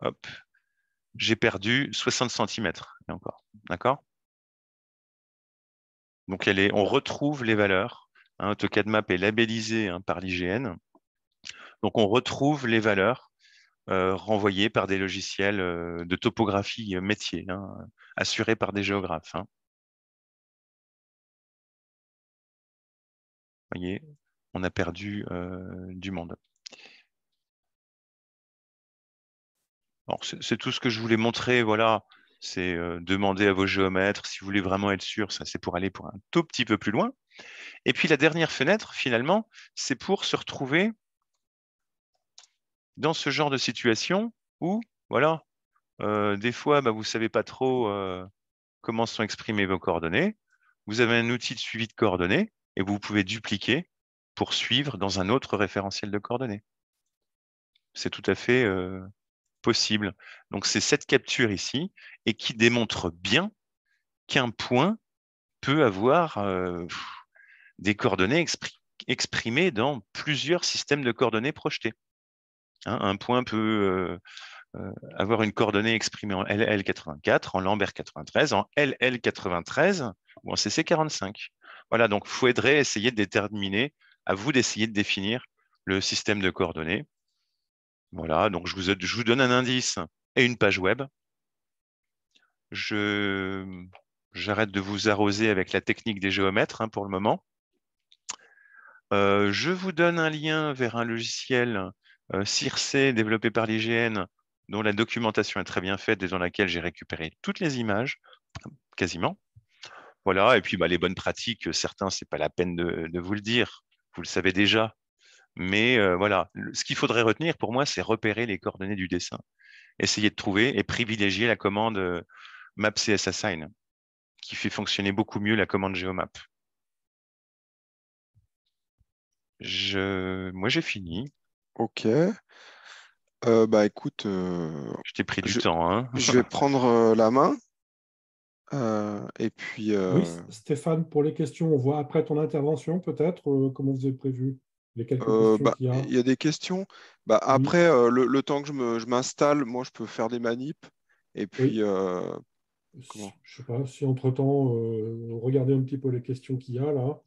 Hop, j'ai perdu 60 cm, et encore. D'accord Donc, on retrouve les valeurs. Hein, AutoCAD est labellisé hein, par l'IGN. Donc, on retrouve les valeurs euh, renvoyées par des logiciels euh, de topographie euh, métier, hein, assurés par des géographes. Vous hein. voyez, on a perdu du monde. c'est tout ce que je voulais montrer, voilà. C'est euh, demander à vos géomètres si vous voulez vraiment être sûr, ça c'est pour aller pour un tout petit peu plus loin. Et puis la dernière fenêtre, finalement, c'est pour se retrouver dans ce genre de situation où, voilà, euh, des fois, bah, vous ne savez pas trop euh, comment sont exprimées vos coordonnées. Vous avez un outil de suivi de coordonnées et vous pouvez dupliquer pour suivre dans un autre référentiel de coordonnées. C'est tout à fait donc c'est cette capture ici et qui démontre bien qu'un point peut avoir euh, des coordonnées exprimées dans plusieurs systèmes de coordonnées projetées. Hein, un point peut euh, euh, avoir une coordonnée exprimée en LL84, en Lambert 93, en LL93 ou en CC45. Voilà, donc faudrait essayer de déterminer, à vous d'essayer de définir le système de coordonnées. Voilà, donc je vous, donne un indice et une page web. j'arrête de vous arroser avec la technique des géomètres hein, pour le moment. Euh, je vous donne un lien vers un logiciel euh, Circe développé par l'IGN dont la documentation est très bien faite et dans laquelle j'ai récupéré toutes les images, quasiment. Voilà, et puis bah, les bonnes pratiques, certains, ce n'est pas la peine de, vous le dire, vous le savez déjà, mais euh, voilà, ce qu'il faudrait retenir pour moi, c'est repérer les coordonnées du dessin. Essayer de trouver et privilégier la commande euh, map Assign, qui fait fonctionner beaucoup mieux la commande geomap. Moi, j'ai fini. OK. Euh, bah écoute, je t'ai pris du temps. Hein. je vais prendre la main. et puis. Oui, Stéphane, pour les questions, on voit après ton intervention peut-être comment vous avez prévu. Il y a des questions. Bah, après, euh, le, temps que je m'installe, moi, je peux faire des manips. Et puis, euh, sais pas, si entre-temps, euh, regardez un petit peu les questions qu'il y a là.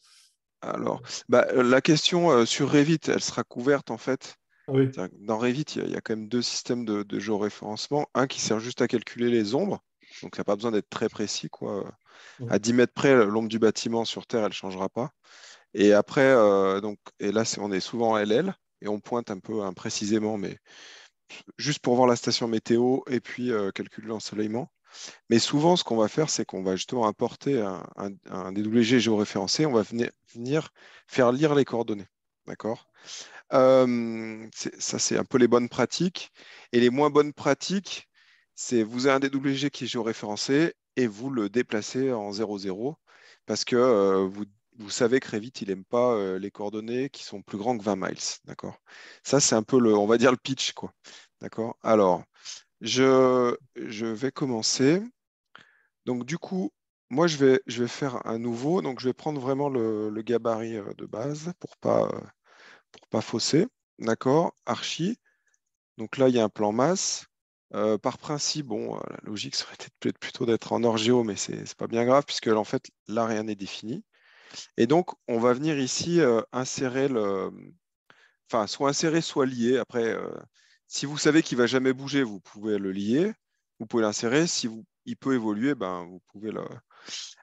Alors, bah, la question sur Revit, elle sera couverte en fait. Ah dans Revit, il y, a, quand même deux systèmes de, géoréférencement. Un qui sert juste à calculer les ombres. Donc, il n'y a pas besoin d'être très précis. Quoi. À 10 mètres près, l'ombre du bâtiment sur Terre, elle ne changera pas. Et après, euh, donc, et là, on est souvent en LL et on pointe un peu imprécisément, hein, mais juste pour voir la station météo et puis euh, calculer l'ensoleillement. Mais souvent, ce qu'on va faire, c'est qu'on va justement importer un, DWG géoréférencé, on va venir, faire lire les coordonnées. D'accord euh, Ça, c'est un peu les bonnes pratiques. Et les moins bonnes pratiques, c'est vous avez un DWG qui est géoréférencé et vous le déplacez en 0,0 parce que vous vous vous savez que Revit, il n'aime pas euh, les coordonnées qui sont plus grandes que 20 miles. D'accord Ça, c'est un peu, le, on va dire, le pitch. D'accord Alors, je, vais commencer. Donc, du coup, moi, je vais, je vais faire un nouveau. Donc, je vais prendre vraiment le, gabarit euh, de base pour ne pas, euh, pour pas fausser. D'accord Archi. Donc là, il y a un plan masse. par principe, bon, la logique serait peut-être plutôt d'être en orgéo mais ce n'est pas bien grave, puisque en fait, là, rien n'est défini. Et donc, on va venir ici euh, insérer le. Enfin, soit insérer, soit lier. Après, euh, si vous savez qu'il ne va jamais bouger, vous pouvez le lier. Vous pouvez l'insérer. Si il peut évoluer, ben, vous pouvez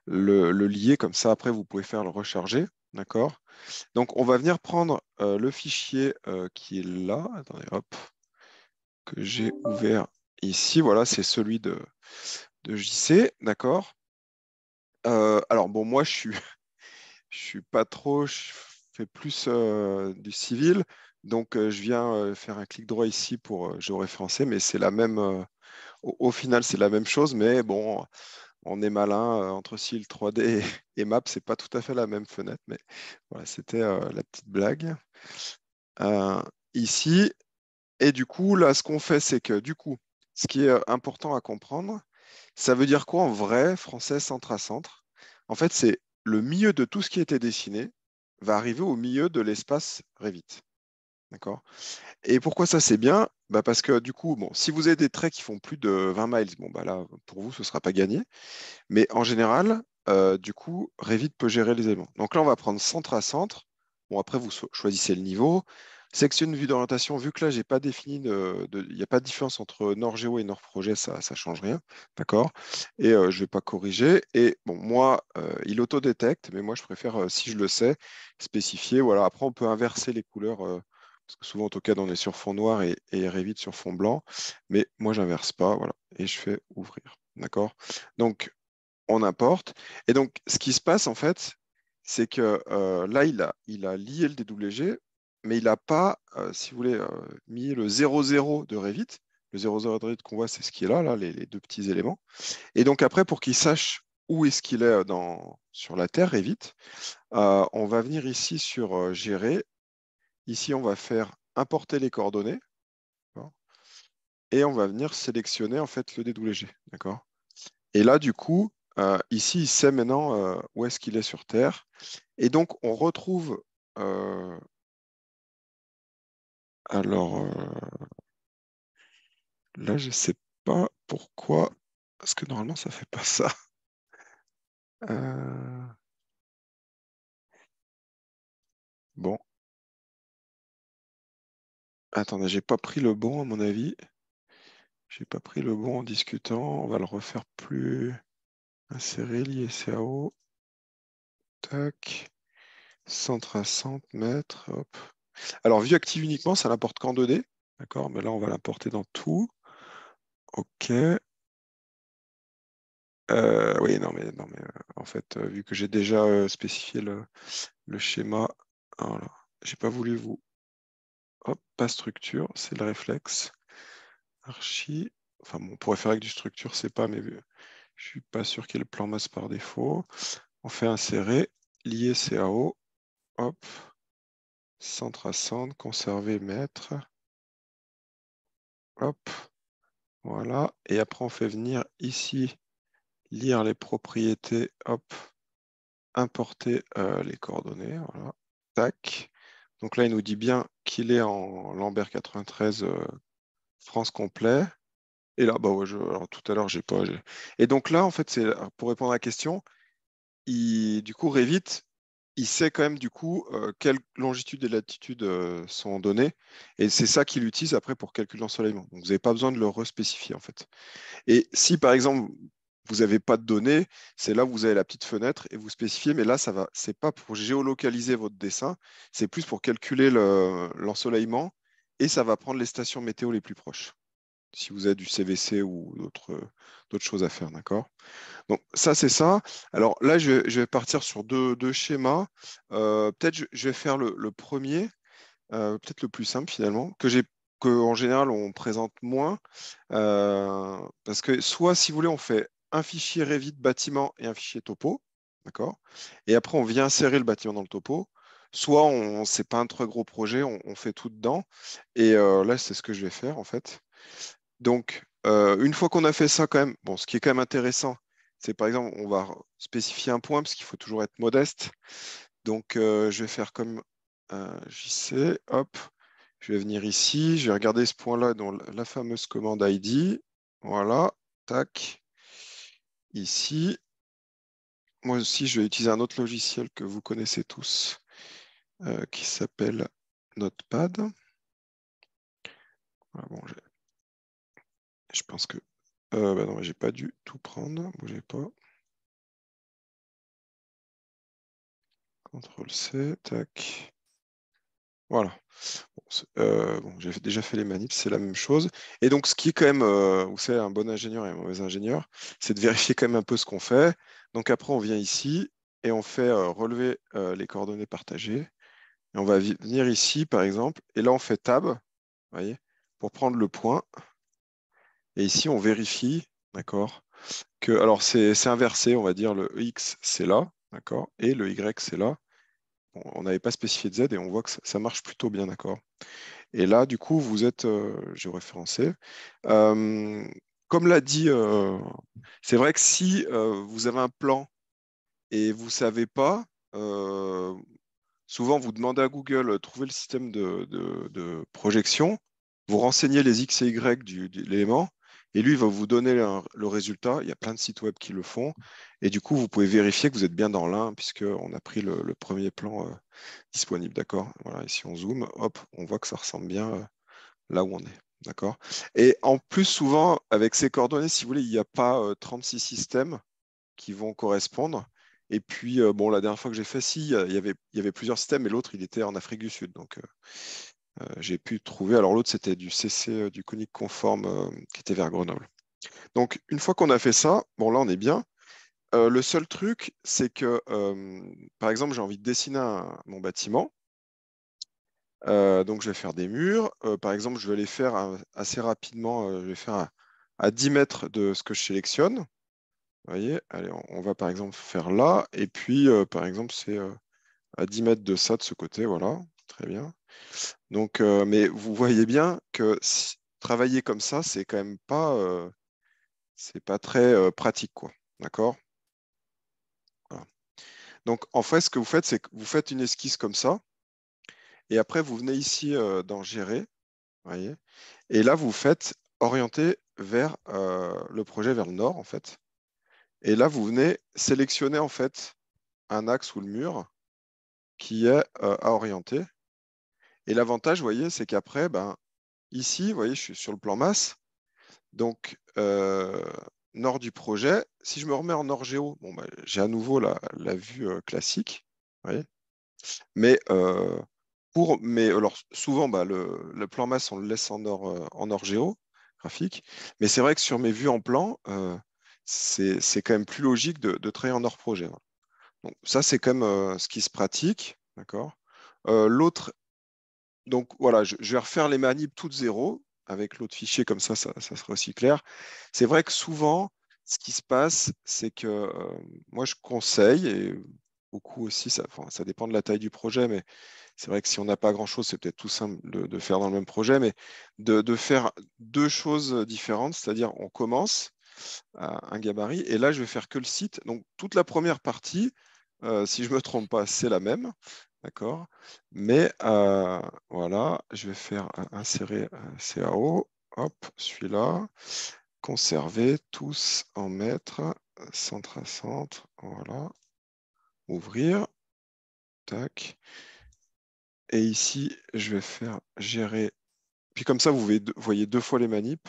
le... lier. Comme ça, après, vous pouvez faire le recharger. D'accord Donc, on va venir prendre euh, le fichier qui est là. Attendez, hop. Que j'ai ouvert ici. Voilà, c'est celui de, JC. D'accord alors bon, moi je suis, je suis pas trop, je fais plus euh, du civil. Donc, euh, je viens euh, faire un clic droit ici pour français. mais c'est la même, au, final, c'est la même chose, mais bon, on est malin, entre CIL, 3D et, map, Map, c'est pas tout à fait la même fenêtre, mais voilà, c'était la petite blague. ici, et du coup, là, ce qu'on fait, c'est que du coup, ce qui est important à comprendre, ça veut dire quoi en vrai français centre à centre En fait, c'est le milieu de tout ce qui était dessiné va arriver au milieu de l'espace Revit. D'accord Et pourquoi ça c'est bien bah, Parce que du coup, bon, si vous avez des traits qui font plus de 20 miles, bon, bah là, pour vous, ce ne sera pas gagné. Mais en général, euh, du coup, Revit peut gérer les éléments. Donc là, on va prendre centre à centre. Bon, après, vous choisissez le niveau, Section de vue d'orientation, vu que là, j'ai pas défini, il n'y a pas de différence entre NordGeo et Nord Projet, ça ne change rien, d'accord Et je ne vais pas corriger. Et bon, moi, il il autodétecte, mais moi, je préfère, si je le sais, spécifier. Voilà, après, on peut inverser les couleurs, parce que souvent, en tout cas, on est sur fond noir et, et Revit sur fond blanc, mais moi, je n'inverse pas, voilà, et je fais ouvrir, d'accord Donc, on importe. Et donc, ce qui se passe, en fait, c'est que là, il a, il a lié le DWG mais il n'a pas, euh, si vous voulez, euh, mis le 0,0 de Revit. Le 0,0 de Revit qu'on voit, c'est ce qui est là, là les, deux petits éléments. Et donc après, pour qu'il sache où est-ce qu'il est, euh, sur la Terre, Revit, on va venir ici sur Gérer. Ici, on va faire importer les coordonnées. Et on va venir sélectionner en fait le DWG. Et là, du coup, ici, il sait maintenant où est-ce qu'il est sur Terre. Et donc, on retrouve alors euh, là, je ne sais pas pourquoi, parce que normalement, ça ne fait pas ça. Euh, bon. Attendez, j'ai pas pris le bon à mon avis. J'ai pas pris le bon en discutant. On va le refaire plus insérer lié CAO. Tac. Centre à 100 mètres. Hop. Alors, vue active uniquement, ça n'importe qu'en 2D. D'accord Mais là, on va l'importer dans tout. OK. Euh, oui, non, mais, non, mais euh, en fait, euh, vu que j'ai déjà spécifié le, schéma, je j'ai pas voulu vous. Hop, pas structure, c'est le réflexe. Archi. Enfin, on pourrait faire avec du structure, c'est pas, mais je suis pas sûr qu'il y ait le plan masse par défaut. On fait insérer, lier CAO. Hop centre à centre, conserver, mettre. Hop, voilà. Et après, on fait venir ici, lire les propriétés, hop, importer euh, les coordonnées, voilà. Tac. Donc là, il nous dit bien qu'il est en Lambert 93 euh, France complet. Et là, bah tout à l'heure, j'ai pas. Et donc là, en fait, c'est pour répondre à la question, il, du coup, révite il sait quand même du coup euh, quelle longitude et latitude euh, sont données, et c'est ça qu'il utilise après pour calculer l'ensoleillement. vous n'avez pas besoin de le respécifier en fait. Et si par exemple vous n'avez pas de données, c'est là où vous avez la petite fenêtre et vous spécifiez, mais là ça va, c'est pas pour géolocaliser votre dessin, c'est plus pour calculer l'ensoleillement et ça va prendre les stations météo les plus proches si vous avez du CVC ou d'autres choses à faire, d'accord Donc ça, c'est ça. Alors là, je vais, partir sur deux, schémas. Euh, peut-être je, je, vais faire le, premier, euh, peut-être le plus simple finalement, que j'ai qu'en général on présente moins. Euh, parce que soit, si vous voulez, on fait un fichier Revit bâtiment et un fichier topo, d'accord Et après, on vient insérer le bâtiment dans le topo soit ce n'est pas un très gros projet, on, fait tout dedans. Et là, c'est ce que je vais faire en fait. Donc, euh, une fois qu'on a fait ça, quand même, bon, ce qui est quand même intéressant, c'est par exemple, on va spécifier un point parce qu'il faut toujours être modeste. Donc, euh, je vais faire comme euh, JC, hop, je vais venir ici, je vais regarder ce point-là dans la fameuse commande ID. Voilà, tac, ici. Moi aussi, je vais utiliser un autre logiciel que vous connaissez tous qui s'appelle Notepad. Voilà, bon, je pense que. Euh, bah non, j'ai pas dû tout prendre. Bougez pas. CTRL C, tac. Voilà. Bon, euh, j'ai déjà fait les manips, c'est la même chose. Et donc, ce qui est quand même, euh, vous savez, un bon ingénieur et un mauvais ingénieur, c'est de vérifier quand même un peu ce qu'on fait. Donc après, on vient ici et on fait euh, relever les coordonnées partagées. Et on va venir ici, par exemple, et là, on fait tab, voyez, pour prendre le point. Et ici, on vérifie, d'accord, que, alors c'est inversé, on va dire le x c'est là, d'accord, et le y c'est là. on n'avait pas spécifié de z et on voit que ça, marche plutôt bien, d'accord. Et là, du coup, vous êtes je euh, référencé. Euh, comme l'a dit, euh, c'est vrai que si vous avez un plan et vous ne savez pas, souvent vous demandez à Google trouver le système de, de projection, vous renseignez les x et y de l'élément, et lui, il va vous donner le, résultat. Il y a plein de sites web qui le font. Et du coup, vous pouvez vérifier que vous êtes bien dans l'un, puisqu'on a pris le, premier plan euh, disponible. D'accord Voilà, et si on zoome, hop, on voit que ça ressemble bien euh, là où on est. D'accord Et en plus, souvent, avec ces coordonnées, si vous voulez, il n'y a pas 36 euh, systèmes qui vont correspondre. Et puis, bon, la dernière fois que j'ai fait, si, il y, avait, il y avait plusieurs systèmes, mais l'autre, il était en Afrique du Sud. Donc, euh, j'ai pu trouver. Alors l'autre, c'était du CC, euh, du conique conforme euh, qui était vers Grenoble. Donc une fois qu'on a fait ça, bon là on est bien. le seul truc, c'est que, par exemple, j'ai envie de dessiner mon bâtiment. donc, je vais faire des murs. par exemple, je vais aller faire assez rapidement. je vais faire à 10 mètres de ce que je sélectionne. Vous voyez, allez, on, on, va par exemple faire là. Et puis, par exemple, c'est à 10 mètres de ça, de ce côté. Voilà, Très bien. Donc, euh, mais vous voyez bien que travailler comme ça, c'est quand même pas, euh, c'est pas très euh, pratique, quoi. D'accord Donc, en fait, ce que vous faites, c'est que vous faites une esquisse comme ça, et après, vous venez ici dans Gérer, voyez, et là, vous faites orienter vers le projet vers le nord, en fait. Et là, vous venez sélectionner, en fait, un axe ou le mur qui est à orienter. Et l'avantage, vous voyez, c'est qu'après, ben, ici, voyez, je suis sur le plan masse. Donc, euh, nord du projet, si je me remets en nord géo, bon, ben, j'ai à nouveau la, vue euh, classique. mais, euh, pour, mais alors, souvent, ben, le, plan masse, on le laisse en nord, en nord géo graphique. Mais c'est vrai que sur mes vues en plan, c'est quand même plus logique de, de travailler en nord projet. Donc ça, c'est quand même ce qui se pratique. D'accord L'autre donc voilà, je, vais refaire les manips toutes zéro avec l'autre fichier, comme ça, ça, sera aussi clair. C'est vrai que souvent, ce qui se passe, c'est que euh, moi, je conseille, et beaucoup aussi, ça, dépend de la taille du projet, mais c'est vrai que si on n'a pas grand-chose, c'est peut-être tout simple de, faire dans le même projet, mais de, faire deux choses différentes, c'est-à-dire on commence un gabarit, et là, je vais faire que le site. Donc, toute la première partie, euh, si je ne me trompe pas, c'est la même. D'accord Mais euh, voilà, je vais faire insérer CAO. Hop, celui-là. Conserver, tous en mètres, centre à centre. Voilà. Ouvrir. Tac. Et ici, je vais faire gérer. Puis comme ça, vous voyez deux fois les manips.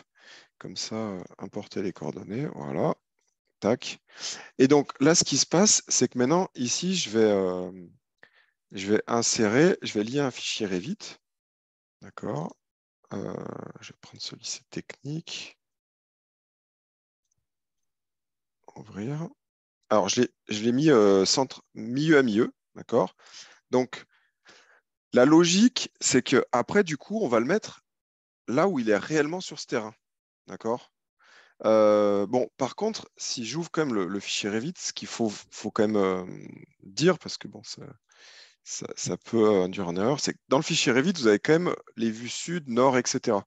Comme ça, euh, importer les coordonnées. Voilà. Tac. Et donc là, ce qui se passe, c'est que maintenant, ici, je vais... Euh, je vais insérer, je vais lier un fichier Revit. D'accord. Euh, je vais prendre celui-ci technique. Ouvrir. Alors, je l'ai mis euh, centre milieu à milieu. D'accord. Donc, la logique, c'est qu'après, du coup, on va le mettre là où il est réellement sur ce terrain. D'accord euh, bon, par contre, si j'ouvre quand même le, fichier Revit, ce qu'il faut, quand même dire, parce que bon, ça, ça, peut euh, durer en erreur. C'est dans le fichier Revit, vous avez quand même les vues sud, nord, etc.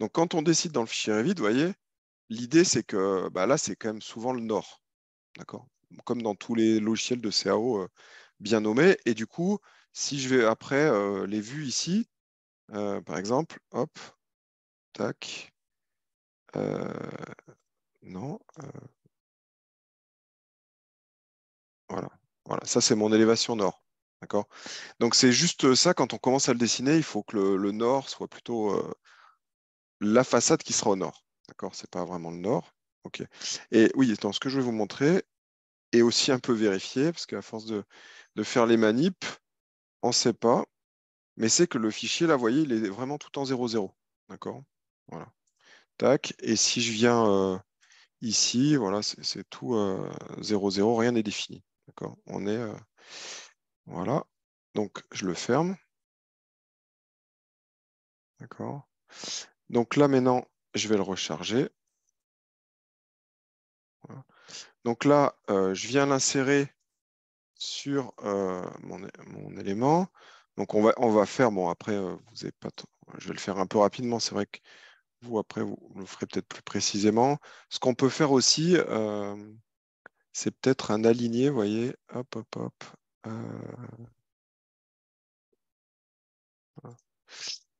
Donc quand on décide dans le fichier Revit, vous voyez, l'idée c'est que bah, là, c'est quand même souvent le nord. Comme dans tous les logiciels de CAO euh, bien nommés. Et du coup, si je vais après euh, les vues ici, par exemple, hop, tac. non. voilà. Voilà, ça c'est mon élévation nord. D'accord Donc c'est juste ça, quand on commence à le dessiner, il faut que le, nord soit plutôt euh, la façade qui sera au nord. D'accord n'est pas vraiment le nord. Ok. Et oui, ce que je vais vous montrer, est aussi un peu vérifié parce qu'à force de, faire les manips, on ne sait pas, mais c'est que le fichier, là, vous voyez, il est vraiment tout en 0,0. D'accord Voilà. Tac. Et si je viens euh, ici, voilà, c'est tout 0,0, euh, rien n'est défini. D'accord On est. Voilà. Donc, je le ferme. D'accord. Donc là, maintenant, je vais le recharger. Donc là, euh, je viens l'insérer sur euh, mon, élément. Donc on va, faire, bon après, euh, vous pas je vais le faire un peu rapidement, c'est vrai que vous, après, vous le ferez peut-être plus précisément. Ce qu'on peut faire aussi, c'est peut-être un aligné, vous voyez, hop, hop, hop, euh,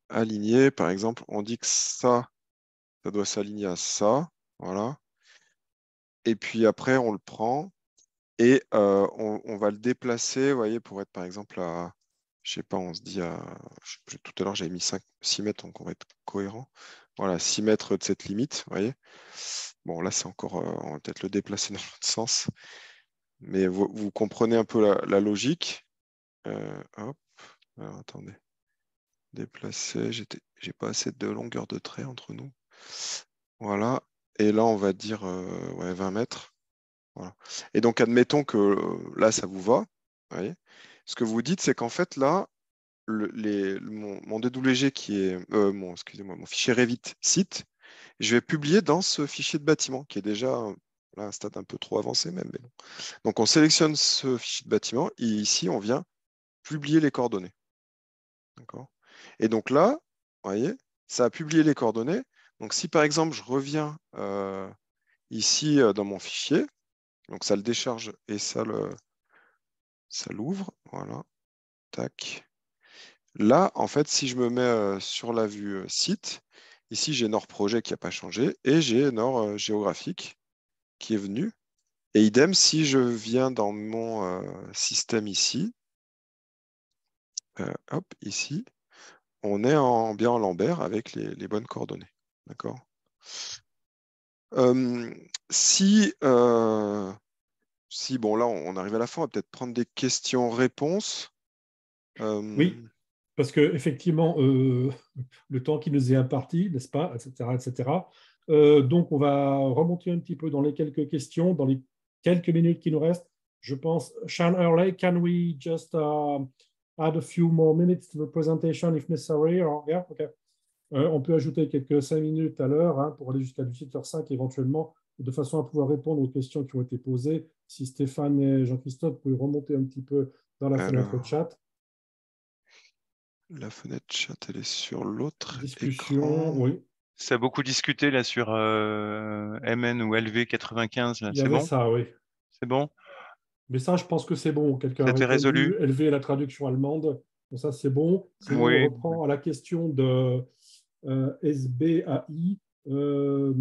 aligné. Par exemple, on dit que ça, ça doit s'aligner à ça. Voilà. Et puis après, on le prend et euh, on, va le déplacer, vous voyez, pour être par exemple à, je sais pas, on se dit à, tout à l'heure j'avais mis 5, 6 mètres, donc on va être cohérent. Voilà, 6 mètres de cette limite, vous voyez. Bon, là c'est encore, euh, on va peut-être le déplacer dans l'autre sens. Mais vous, comprenez un peu la, logique. Euh, hop, alors attendez. Déplacer, j'ai pas assez de longueur de trait entre nous. Voilà. Et là, on va dire euh, ouais, 20 mètres. Voilà. Et donc, admettons que euh, là, ça vous va. Ce que vous dites, c'est qu'en fait, là, mon, DWG qui est excusez-moi, mon fichier Revit site, je vais publier dans ce fichier de bâtiment qui est déjà Là, un stade un peu trop avancé même. Mais Donc, on sélectionne ce fichier de bâtiment et ici, on vient publier les coordonnées. Et donc là, vous voyez, ça a publié les coordonnées. Donc, si par exemple, je reviens euh, ici euh, dans mon fichier, donc ça le décharge et ça le l'ouvre. Voilà. Là, en fait, si je me mets euh, sur la vue site, ici j'ai Nord Projet qui n'a pas changé et j'ai Nord Géographique qui est venu. Et idem, si je viens dans mon euh, système ici, euh, hop, ici, on est bien en Lambert avec les, bonnes coordonnées. D'accord euh, si, bon, là, on, arrive à la fin, on va peut-être prendre des questions-réponses. Oui, parce que effectivement, le temps qui nous est imparti, n'est-ce pas, etc., etc., euh, donc, on va remonter un petit peu dans les quelques questions, dans les quelques minutes qui nous restent. Je pense, Sean Hurley, can we just uh, add a few more minutes to the presentation if necessary? Euh, on peut ajouter quelques cinq minutes à l'heure hein, pour aller jusqu'à 18h05 éventuellement, de façon à pouvoir répondre aux questions qui ont été posées. Si Stéphane et Jean-Christophe pouvaient remonter un petit peu dans la fenêtre chat. La fenêtre chat, elle est sur l'autre écran. Oui. Ça a beaucoup discuté là sur euh, MN ou LV95. C'est bon ça, oui. C'est bon Mais ça, je pense que c'est bon. Quelqu'un a résolu. LV la traduction allemande. ça, c'est bon. on reprend à la question de euh, SBAI. Euh,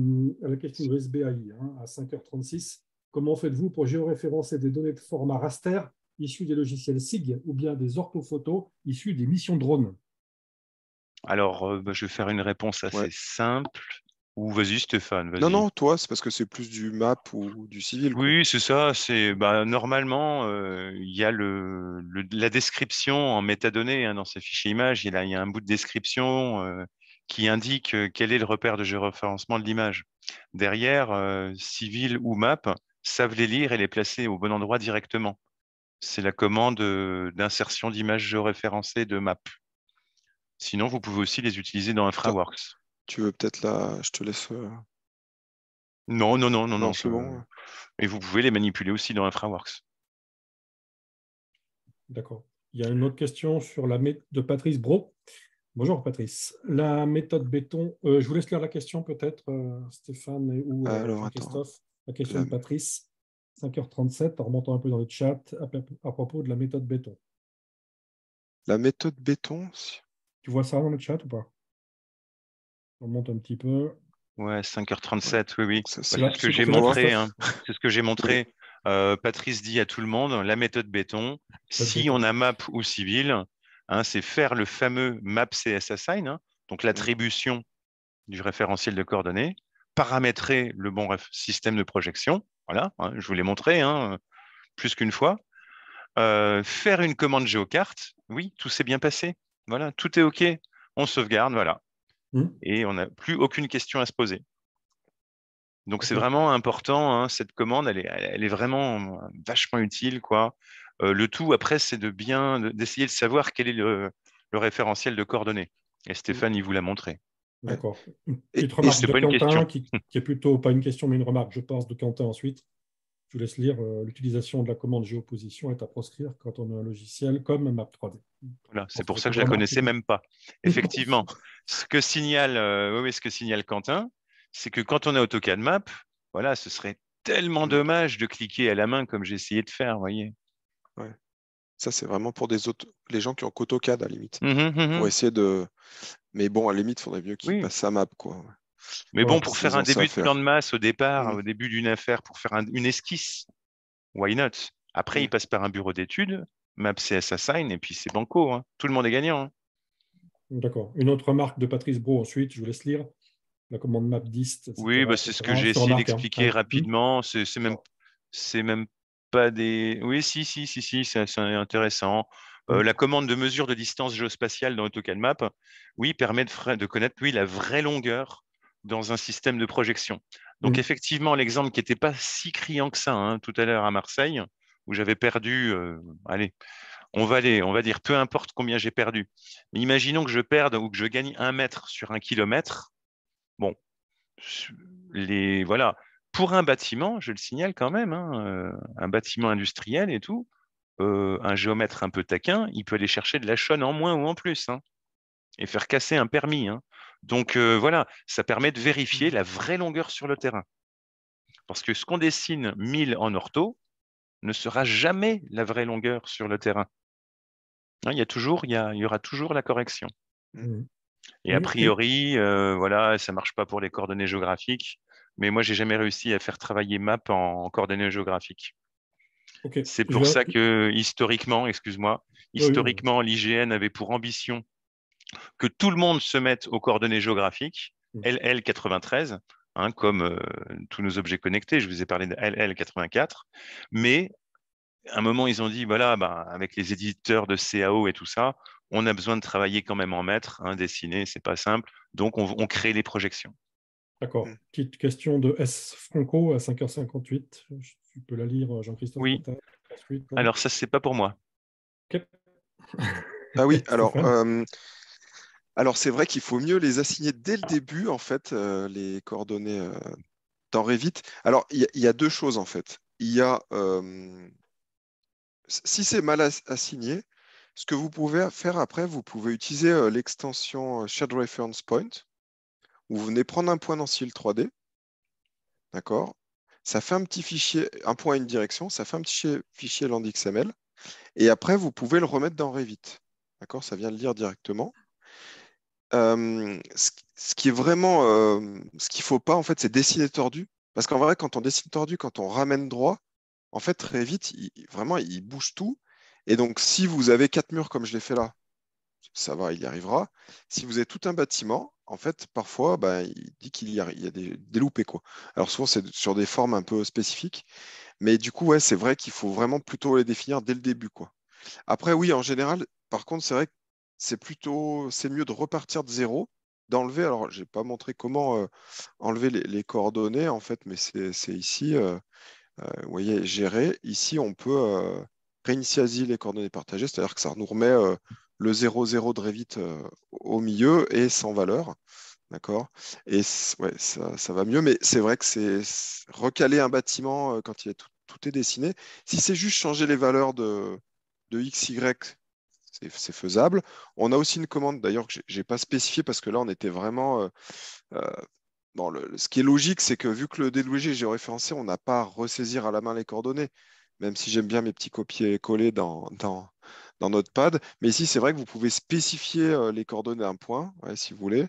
à la question SBAI hein, à 5h36. Comment faites-vous pour géoréférencer des données de format raster issues des logiciels SIG ou bien des orthophotos issues des missions drones alors, bah, je vais faire une réponse assez simple. Ou vas-y Stéphane. Vas non, non, toi, c'est parce que c'est plus du map ou du civil. Oui, c'est ça. C'est bah, Normalement, il y a le, la description en métadonnées hein, dans ces fichiers images. Il y, a un bout de description qui indique quel est le repère de géoréférencement de l'image. Derrière, civil ou map savent les lire et les placer au bon endroit directement. C'est la commande d'insertion d'images géoréférencées de map. Sinon, vous pouvez aussi les utiliser dans InfraWorks. Tu veux peut-être là, je te laisse. Non, non, non, non, non. c'est bon. Et vous pouvez les manipuler aussi dans InfraWorks. D'accord. Il y a une autre question sur la de Patrice Bro. Bonjour Patrice. La méthode béton, je vous laisse lire la question peut-être, Stéphane ou Christophe. La question de Patrice, 5h37, en remontant un peu dans le chat, à, propos de la méthode béton. La méthode béton, tu vois ça dans le chat ou pas On monte un petit peu. Ouais, 5h37, oui, oui. C'est ce que j'ai montré. C'est ce que j'ai montré. Patrice dit à tout le monde, la méthode béton, si on a map ou civil, hein, c'est faire le fameux map assign, hein, donc l'attribution du référentiel de coordonnées, paramétrer le bon système de projection, voilà, hein, je vous l'ai montré hein, plus qu'une fois, euh, faire une commande géocarte, oui, tout s'est bien passé. Voilà, tout est OK. On sauvegarde, voilà. Hmm. Et on n'a plus aucune question à se poser. Donc c'est vraiment important, hein, cette commande, elle est, elle est, vraiment vachement utile. Quoi. Euh, le tout, après, c'est de bien d'essayer de savoir quel est le, référentiel de coordonnées. Et Stéphane, il vous l'a montré. D'accord. Une petite remarque de Quentin, qui, qui, est plutôt pas une question, mais une remarque, je pense, de Quentin ensuite je vous laisse lire euh, l'utilisation de la commande géoposition est à proscrire quand on a un logiciel comme Map3D. Voilà, c'est pour ça que je ne la connaissais même pas. *laughs* Effectivement, ce que signale, euh, que signale Quentin, c'est que quand on a AutoCAD Map, voilà, ce serait tellement dommage de cliquer à la main comme j'ai essayé de faire, voyez. Ça, c'est vraiment pour des autres, les gens qui ont qu'AutoCAD à la limite. Mmh mmh essayer de. Mais bon, à limite, il faudrait mieux qu'ils passent à map, quoi. Mais bon, pour faire un début de plan de masse au départ, mmh. au début d'une affaire, pour faire une esquisse, why not Après, mmh. il passe par un bureau d'études, Map CS Assign, et puis c'est banco. Hein. Tout le monde est gagnant. Hein. D'accord. Une autre remarque de Patrice Bro ensuite, je vous laisse lire. La commande map Dist. Oui, bah, c'est ce que j'ai essayé hein. d'expliquer ah, mmh. rapidement. C'est même, pas des. Oui, si, si, si, si, c'est intéressant. Euh, la commande de mesure de distance géospatiale dans AutoCAD Map, oui, permet de, connaître, la vraie longueur dans un système de projection. Donc mm. effectivement, l'exemple qui n'était pas si criant que ça, hein, tout à l'heure à Marseille, où j'avais perdu, euh, allez, on va aller, on va dire, peu importe combien j'ai perdu. Mais imaginons que je perde ou que je gagne un mètre sur un kilomètre. Bon, les voilà. Pour un bâtiment, je le signale quand même, hein, euh, un bâtiment industriel et tout, euh, un géomètre un peu taquin, il peut aller chercher de la chaune en moins ou en plus hein, et faire casser un permis. Donc euh, voilà, ça permet de vérifier mmh. la vraie longueur sur le terrain. Parce que ce qu'on dessine 1000 en ortho ne sera jamais la vraie longueur sur le terrain. Hein, il, y a toujours, il, y aura toujours la correction. Mmh. Et a priori, euh, voilà, ça ne marche pas pour les coordonnées géographiques. Mais moi, j'ai jamais réussi à faire travailler map en, coordonnées géographiques. C'est pour ça que historiquement, excuse-moi, historiquement, l'IGN avait pour ambition que tout le monde se mette aux coordonnées géographiques, mm. LL93, hein, comme euh, tous nos objets connectés, je vous ai parlé de LL84, mais à un moment, ils ont dit, voilà, bah, avec les éditeurs de CAO et tout ça, on a besoin de travailler quand même en mètres, dessiner, dessiner, c'est pas simple, donc on, crée les projections. D'accord. Mm. Petite question de S. Franco à 5h58. Tu peux la lire, Jean-Christophe Oui. alors, ça, c'est pas pour moi. Ok. Ah oui, *laughs* alors, alors c'est vrai qu'il faut mieux les assigner dès le début, en fait, euh, les coordonnées dans euh, Revit. Alors il y, a deux choses, en fait. Il y a, si c'est mal assigné, ce que vous pouvez faire après, vous pouvez utiliser euh, l'extension Shared Reference Point, où vous venez prendre un point dans Ciel 3D, d'accord Ça fait un petit fichier, un point à une direction, ça fait un petit fichier, land XML, et après, vous pouvez le remettre dans Revit, d'accord Ça vient le lire directement. Euh, ce, qui est vraiment, euh, ce qu'il faut pas en fait, c'est dessiner tordu, parce qu'en vrai, quand on dessine tordu, quand on ramène droit, en fait, très vite, vraiment, il bouge tout. Et donc, si vous avez quatre murs comme je l'ai fait là, ça va, il y arrivera. Si vous avez tout un bâtiment, en fait, parfois, bah, il dit qu'il y, a, des, des, loupés. Quoi. Alors souvent, c'est sur des formes un peu spécifiques. Mais du coup, ouais, c'est vrai qu'il faut vraiment plutôt les définir dès le début. Quoi. Après, oui, en général, par contre, c'est vrai que c'est plutôt, c'est mieux de repartir de zéro, d'enlever. Alors, j'ai pas montré comment enlever les, coordonnées en fait, mais c'est ici. vous voyez, gérer. Ici, on peut réinitialiser les coordonnées partagées, c'est-à-dire que ça nous remet le 0, 0 de Revit au milieu et sans valeur. D'accord Et ouais, ça, va mieux, mais c'est vrai que c'est recaler un bâtiment quand il est tout, est dessiné. Si c'est juste changer les valeurs de x, y c'est faisable. On a aussi une commande d'ailleurs que je n'ai pas spécifiée parce que là, on était vraiment. Euh, euh, ce qui est logique, c'est que vu que le DWG est référencé, on n'a pas à ressaisir à la main les coordonnées, même si j'aime bien mes petits copier-coller dans, dans, dans Mais ici, c'est vrai que vous pouvez spécifier euh, les coordonnées à un point, si vous voulez.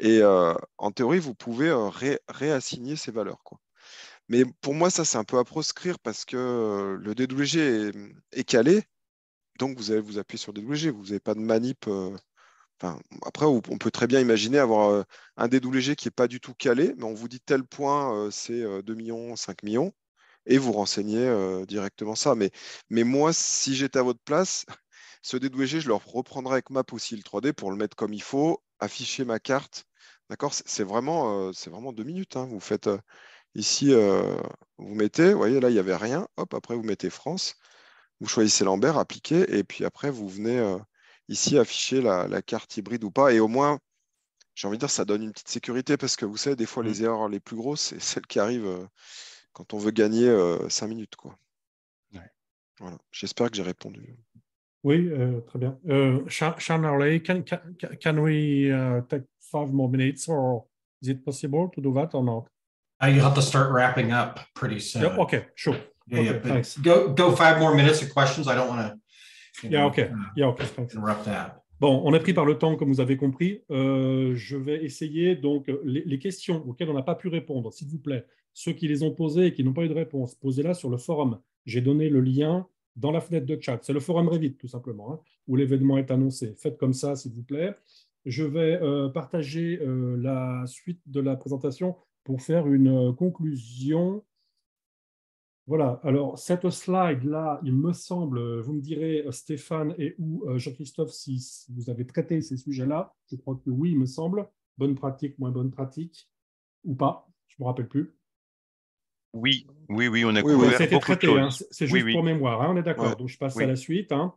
Et en théorie, vous pouvez réassigner ces valeurs. Mais pour moi, ça, c'est un peu à proscrire parce que le DWG est calé, donc vous allez vous appuyer sur DWG. Vous n'avez pas de manip. Euh, après, on peut très bien imaginer avoir euh, un DWG qui n'est pas du tout calé, mais on vous dit tel point, euh, c'est 2 millions, 5 millions, et vous renseignez directement ça. Mais, moi, si j'étais à votre place, ce DWG, je le reprendrais avec ma le 3D pour le mettre comme il faut, afficher ma carte. D'accord C'est vraiment, vraiment deux minutes. Hein. Vous faites ici, vous mettez, vous voyez, là, il n'y avait rien. Hop, après, vous mettez France. Vous choisissez Lambert, appliquez, et puis après, vous venez euh, ici afficher la, carte hybride ou pas. Et au moins, j'ai envie de dire, ça donne une petite sécurité parce que vous savez, des fois, mm. les erreurs les plus grosses, c'est celles qui arrivent euh, quand on veut gagner 5 euh, minutes. Quoi. Voilà. J'espère que j'ai répondu. Oui, très bien. Sean can, we uh, take five more minutes or is it possible to do that or not? I have to start wrapping up pretty soon. Ok, okay, sure. Yeah, Bon, on est pris par le temps, comme vous avez compris. Euh, je vais essayer donc les, questions auxquelles on n'a pas pu répondre, s'il vous plaît. Ceux qui les ont posées et qui n'ont pas eu de réponse, posez-la sur le forum. J'ai donné le lien dans la fenêtre de chat. C'est le forum Revit, tout simplement, hein, où l'événement est annoncé. Faites comme ça, s'il vous plaît. Je vais euh, partager euh, la suite de la présentation pour faire une conclusion voilà, alors cette slide-là, il me semble, vous me direz euh, Stéphane et ou euh, Jean-Christophe si, vous avez traité ces sujets-là, je crois que oui, il me semble, bonne pratique, moins bonne pratique, ou pas, je ne me rappelle plus. Oui, oui, oui, on a couvert beaucoup de choses. Hein. c'est juste pour mémoire, hein, on est d'accord, donc je passe à la suite. Hein.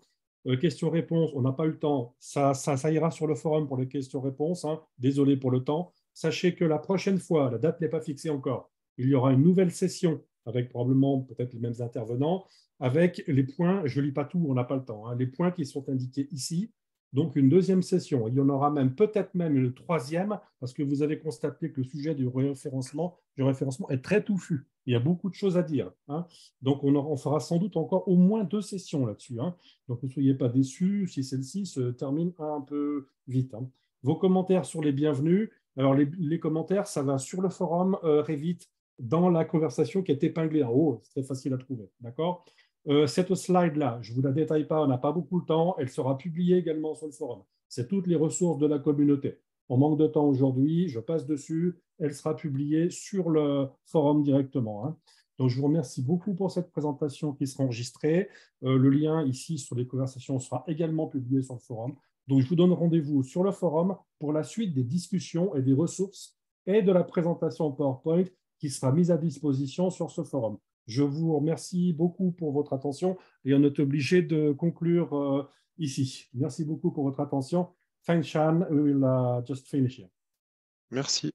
Euh, question-réponse, Questions-réponses, on n'a pas eu le temps, ça, ira sur le forum pour les questions-réponses, désolé pour le temps. Sachez que la prochaine fois, la date n'est pas fixée encore, il y aura une nouvelle session avec probablement peut-être les mêmes intervenants, avec les points, je ne lis pas tout, on n'a pas le temps, hein, les points qui sont indiqués ici. Donc une deuxième session, il y en aura même peut-être même une troisième, parce que vous avez constaté que le sujet du référencement, est très touffu. Il y a beaucoup de choses à dire. Hein. Donc on, en, fera sans doute encore au moins deux sessions là-dessus. Hein. Donc ne soyez pas déçus si celle-ci se termine un peu vite. Vos commentaires sur les bienvenus. Alors les, commentaires, ça va sur le forum euh, Revit dans la conversation qui est épinglée en haut. C'est très facile à trouver. D'accord euh, Cette slide-là, je ne vous la détaille pas, on n'a pas beaucoup de temps. Elle sera publiée également sur le forum. C'est toutes les ressources de la communauté. On manque de temps aujourd'hui, je passe dessus. Elle sera publiée sur le forum directement. Hein. Donc, je vous remercie beaucoup pour cette présentation qui sera enregistrée. Euh, le lien ici sur les conversations sera également publié sur le forum. Donc, je vous donne rendez-vous sur le forum pour la suite des discussions et des ressources et de la présentation PowerPoint qui sera mise à disposition sur ce forum. Je vous remercie beaucoup pour votre attention et on est obligé de conclure euh, ici. Merci beaucoup pour votre attention. Thanks, Shan. We will uh, just finish here. Merci.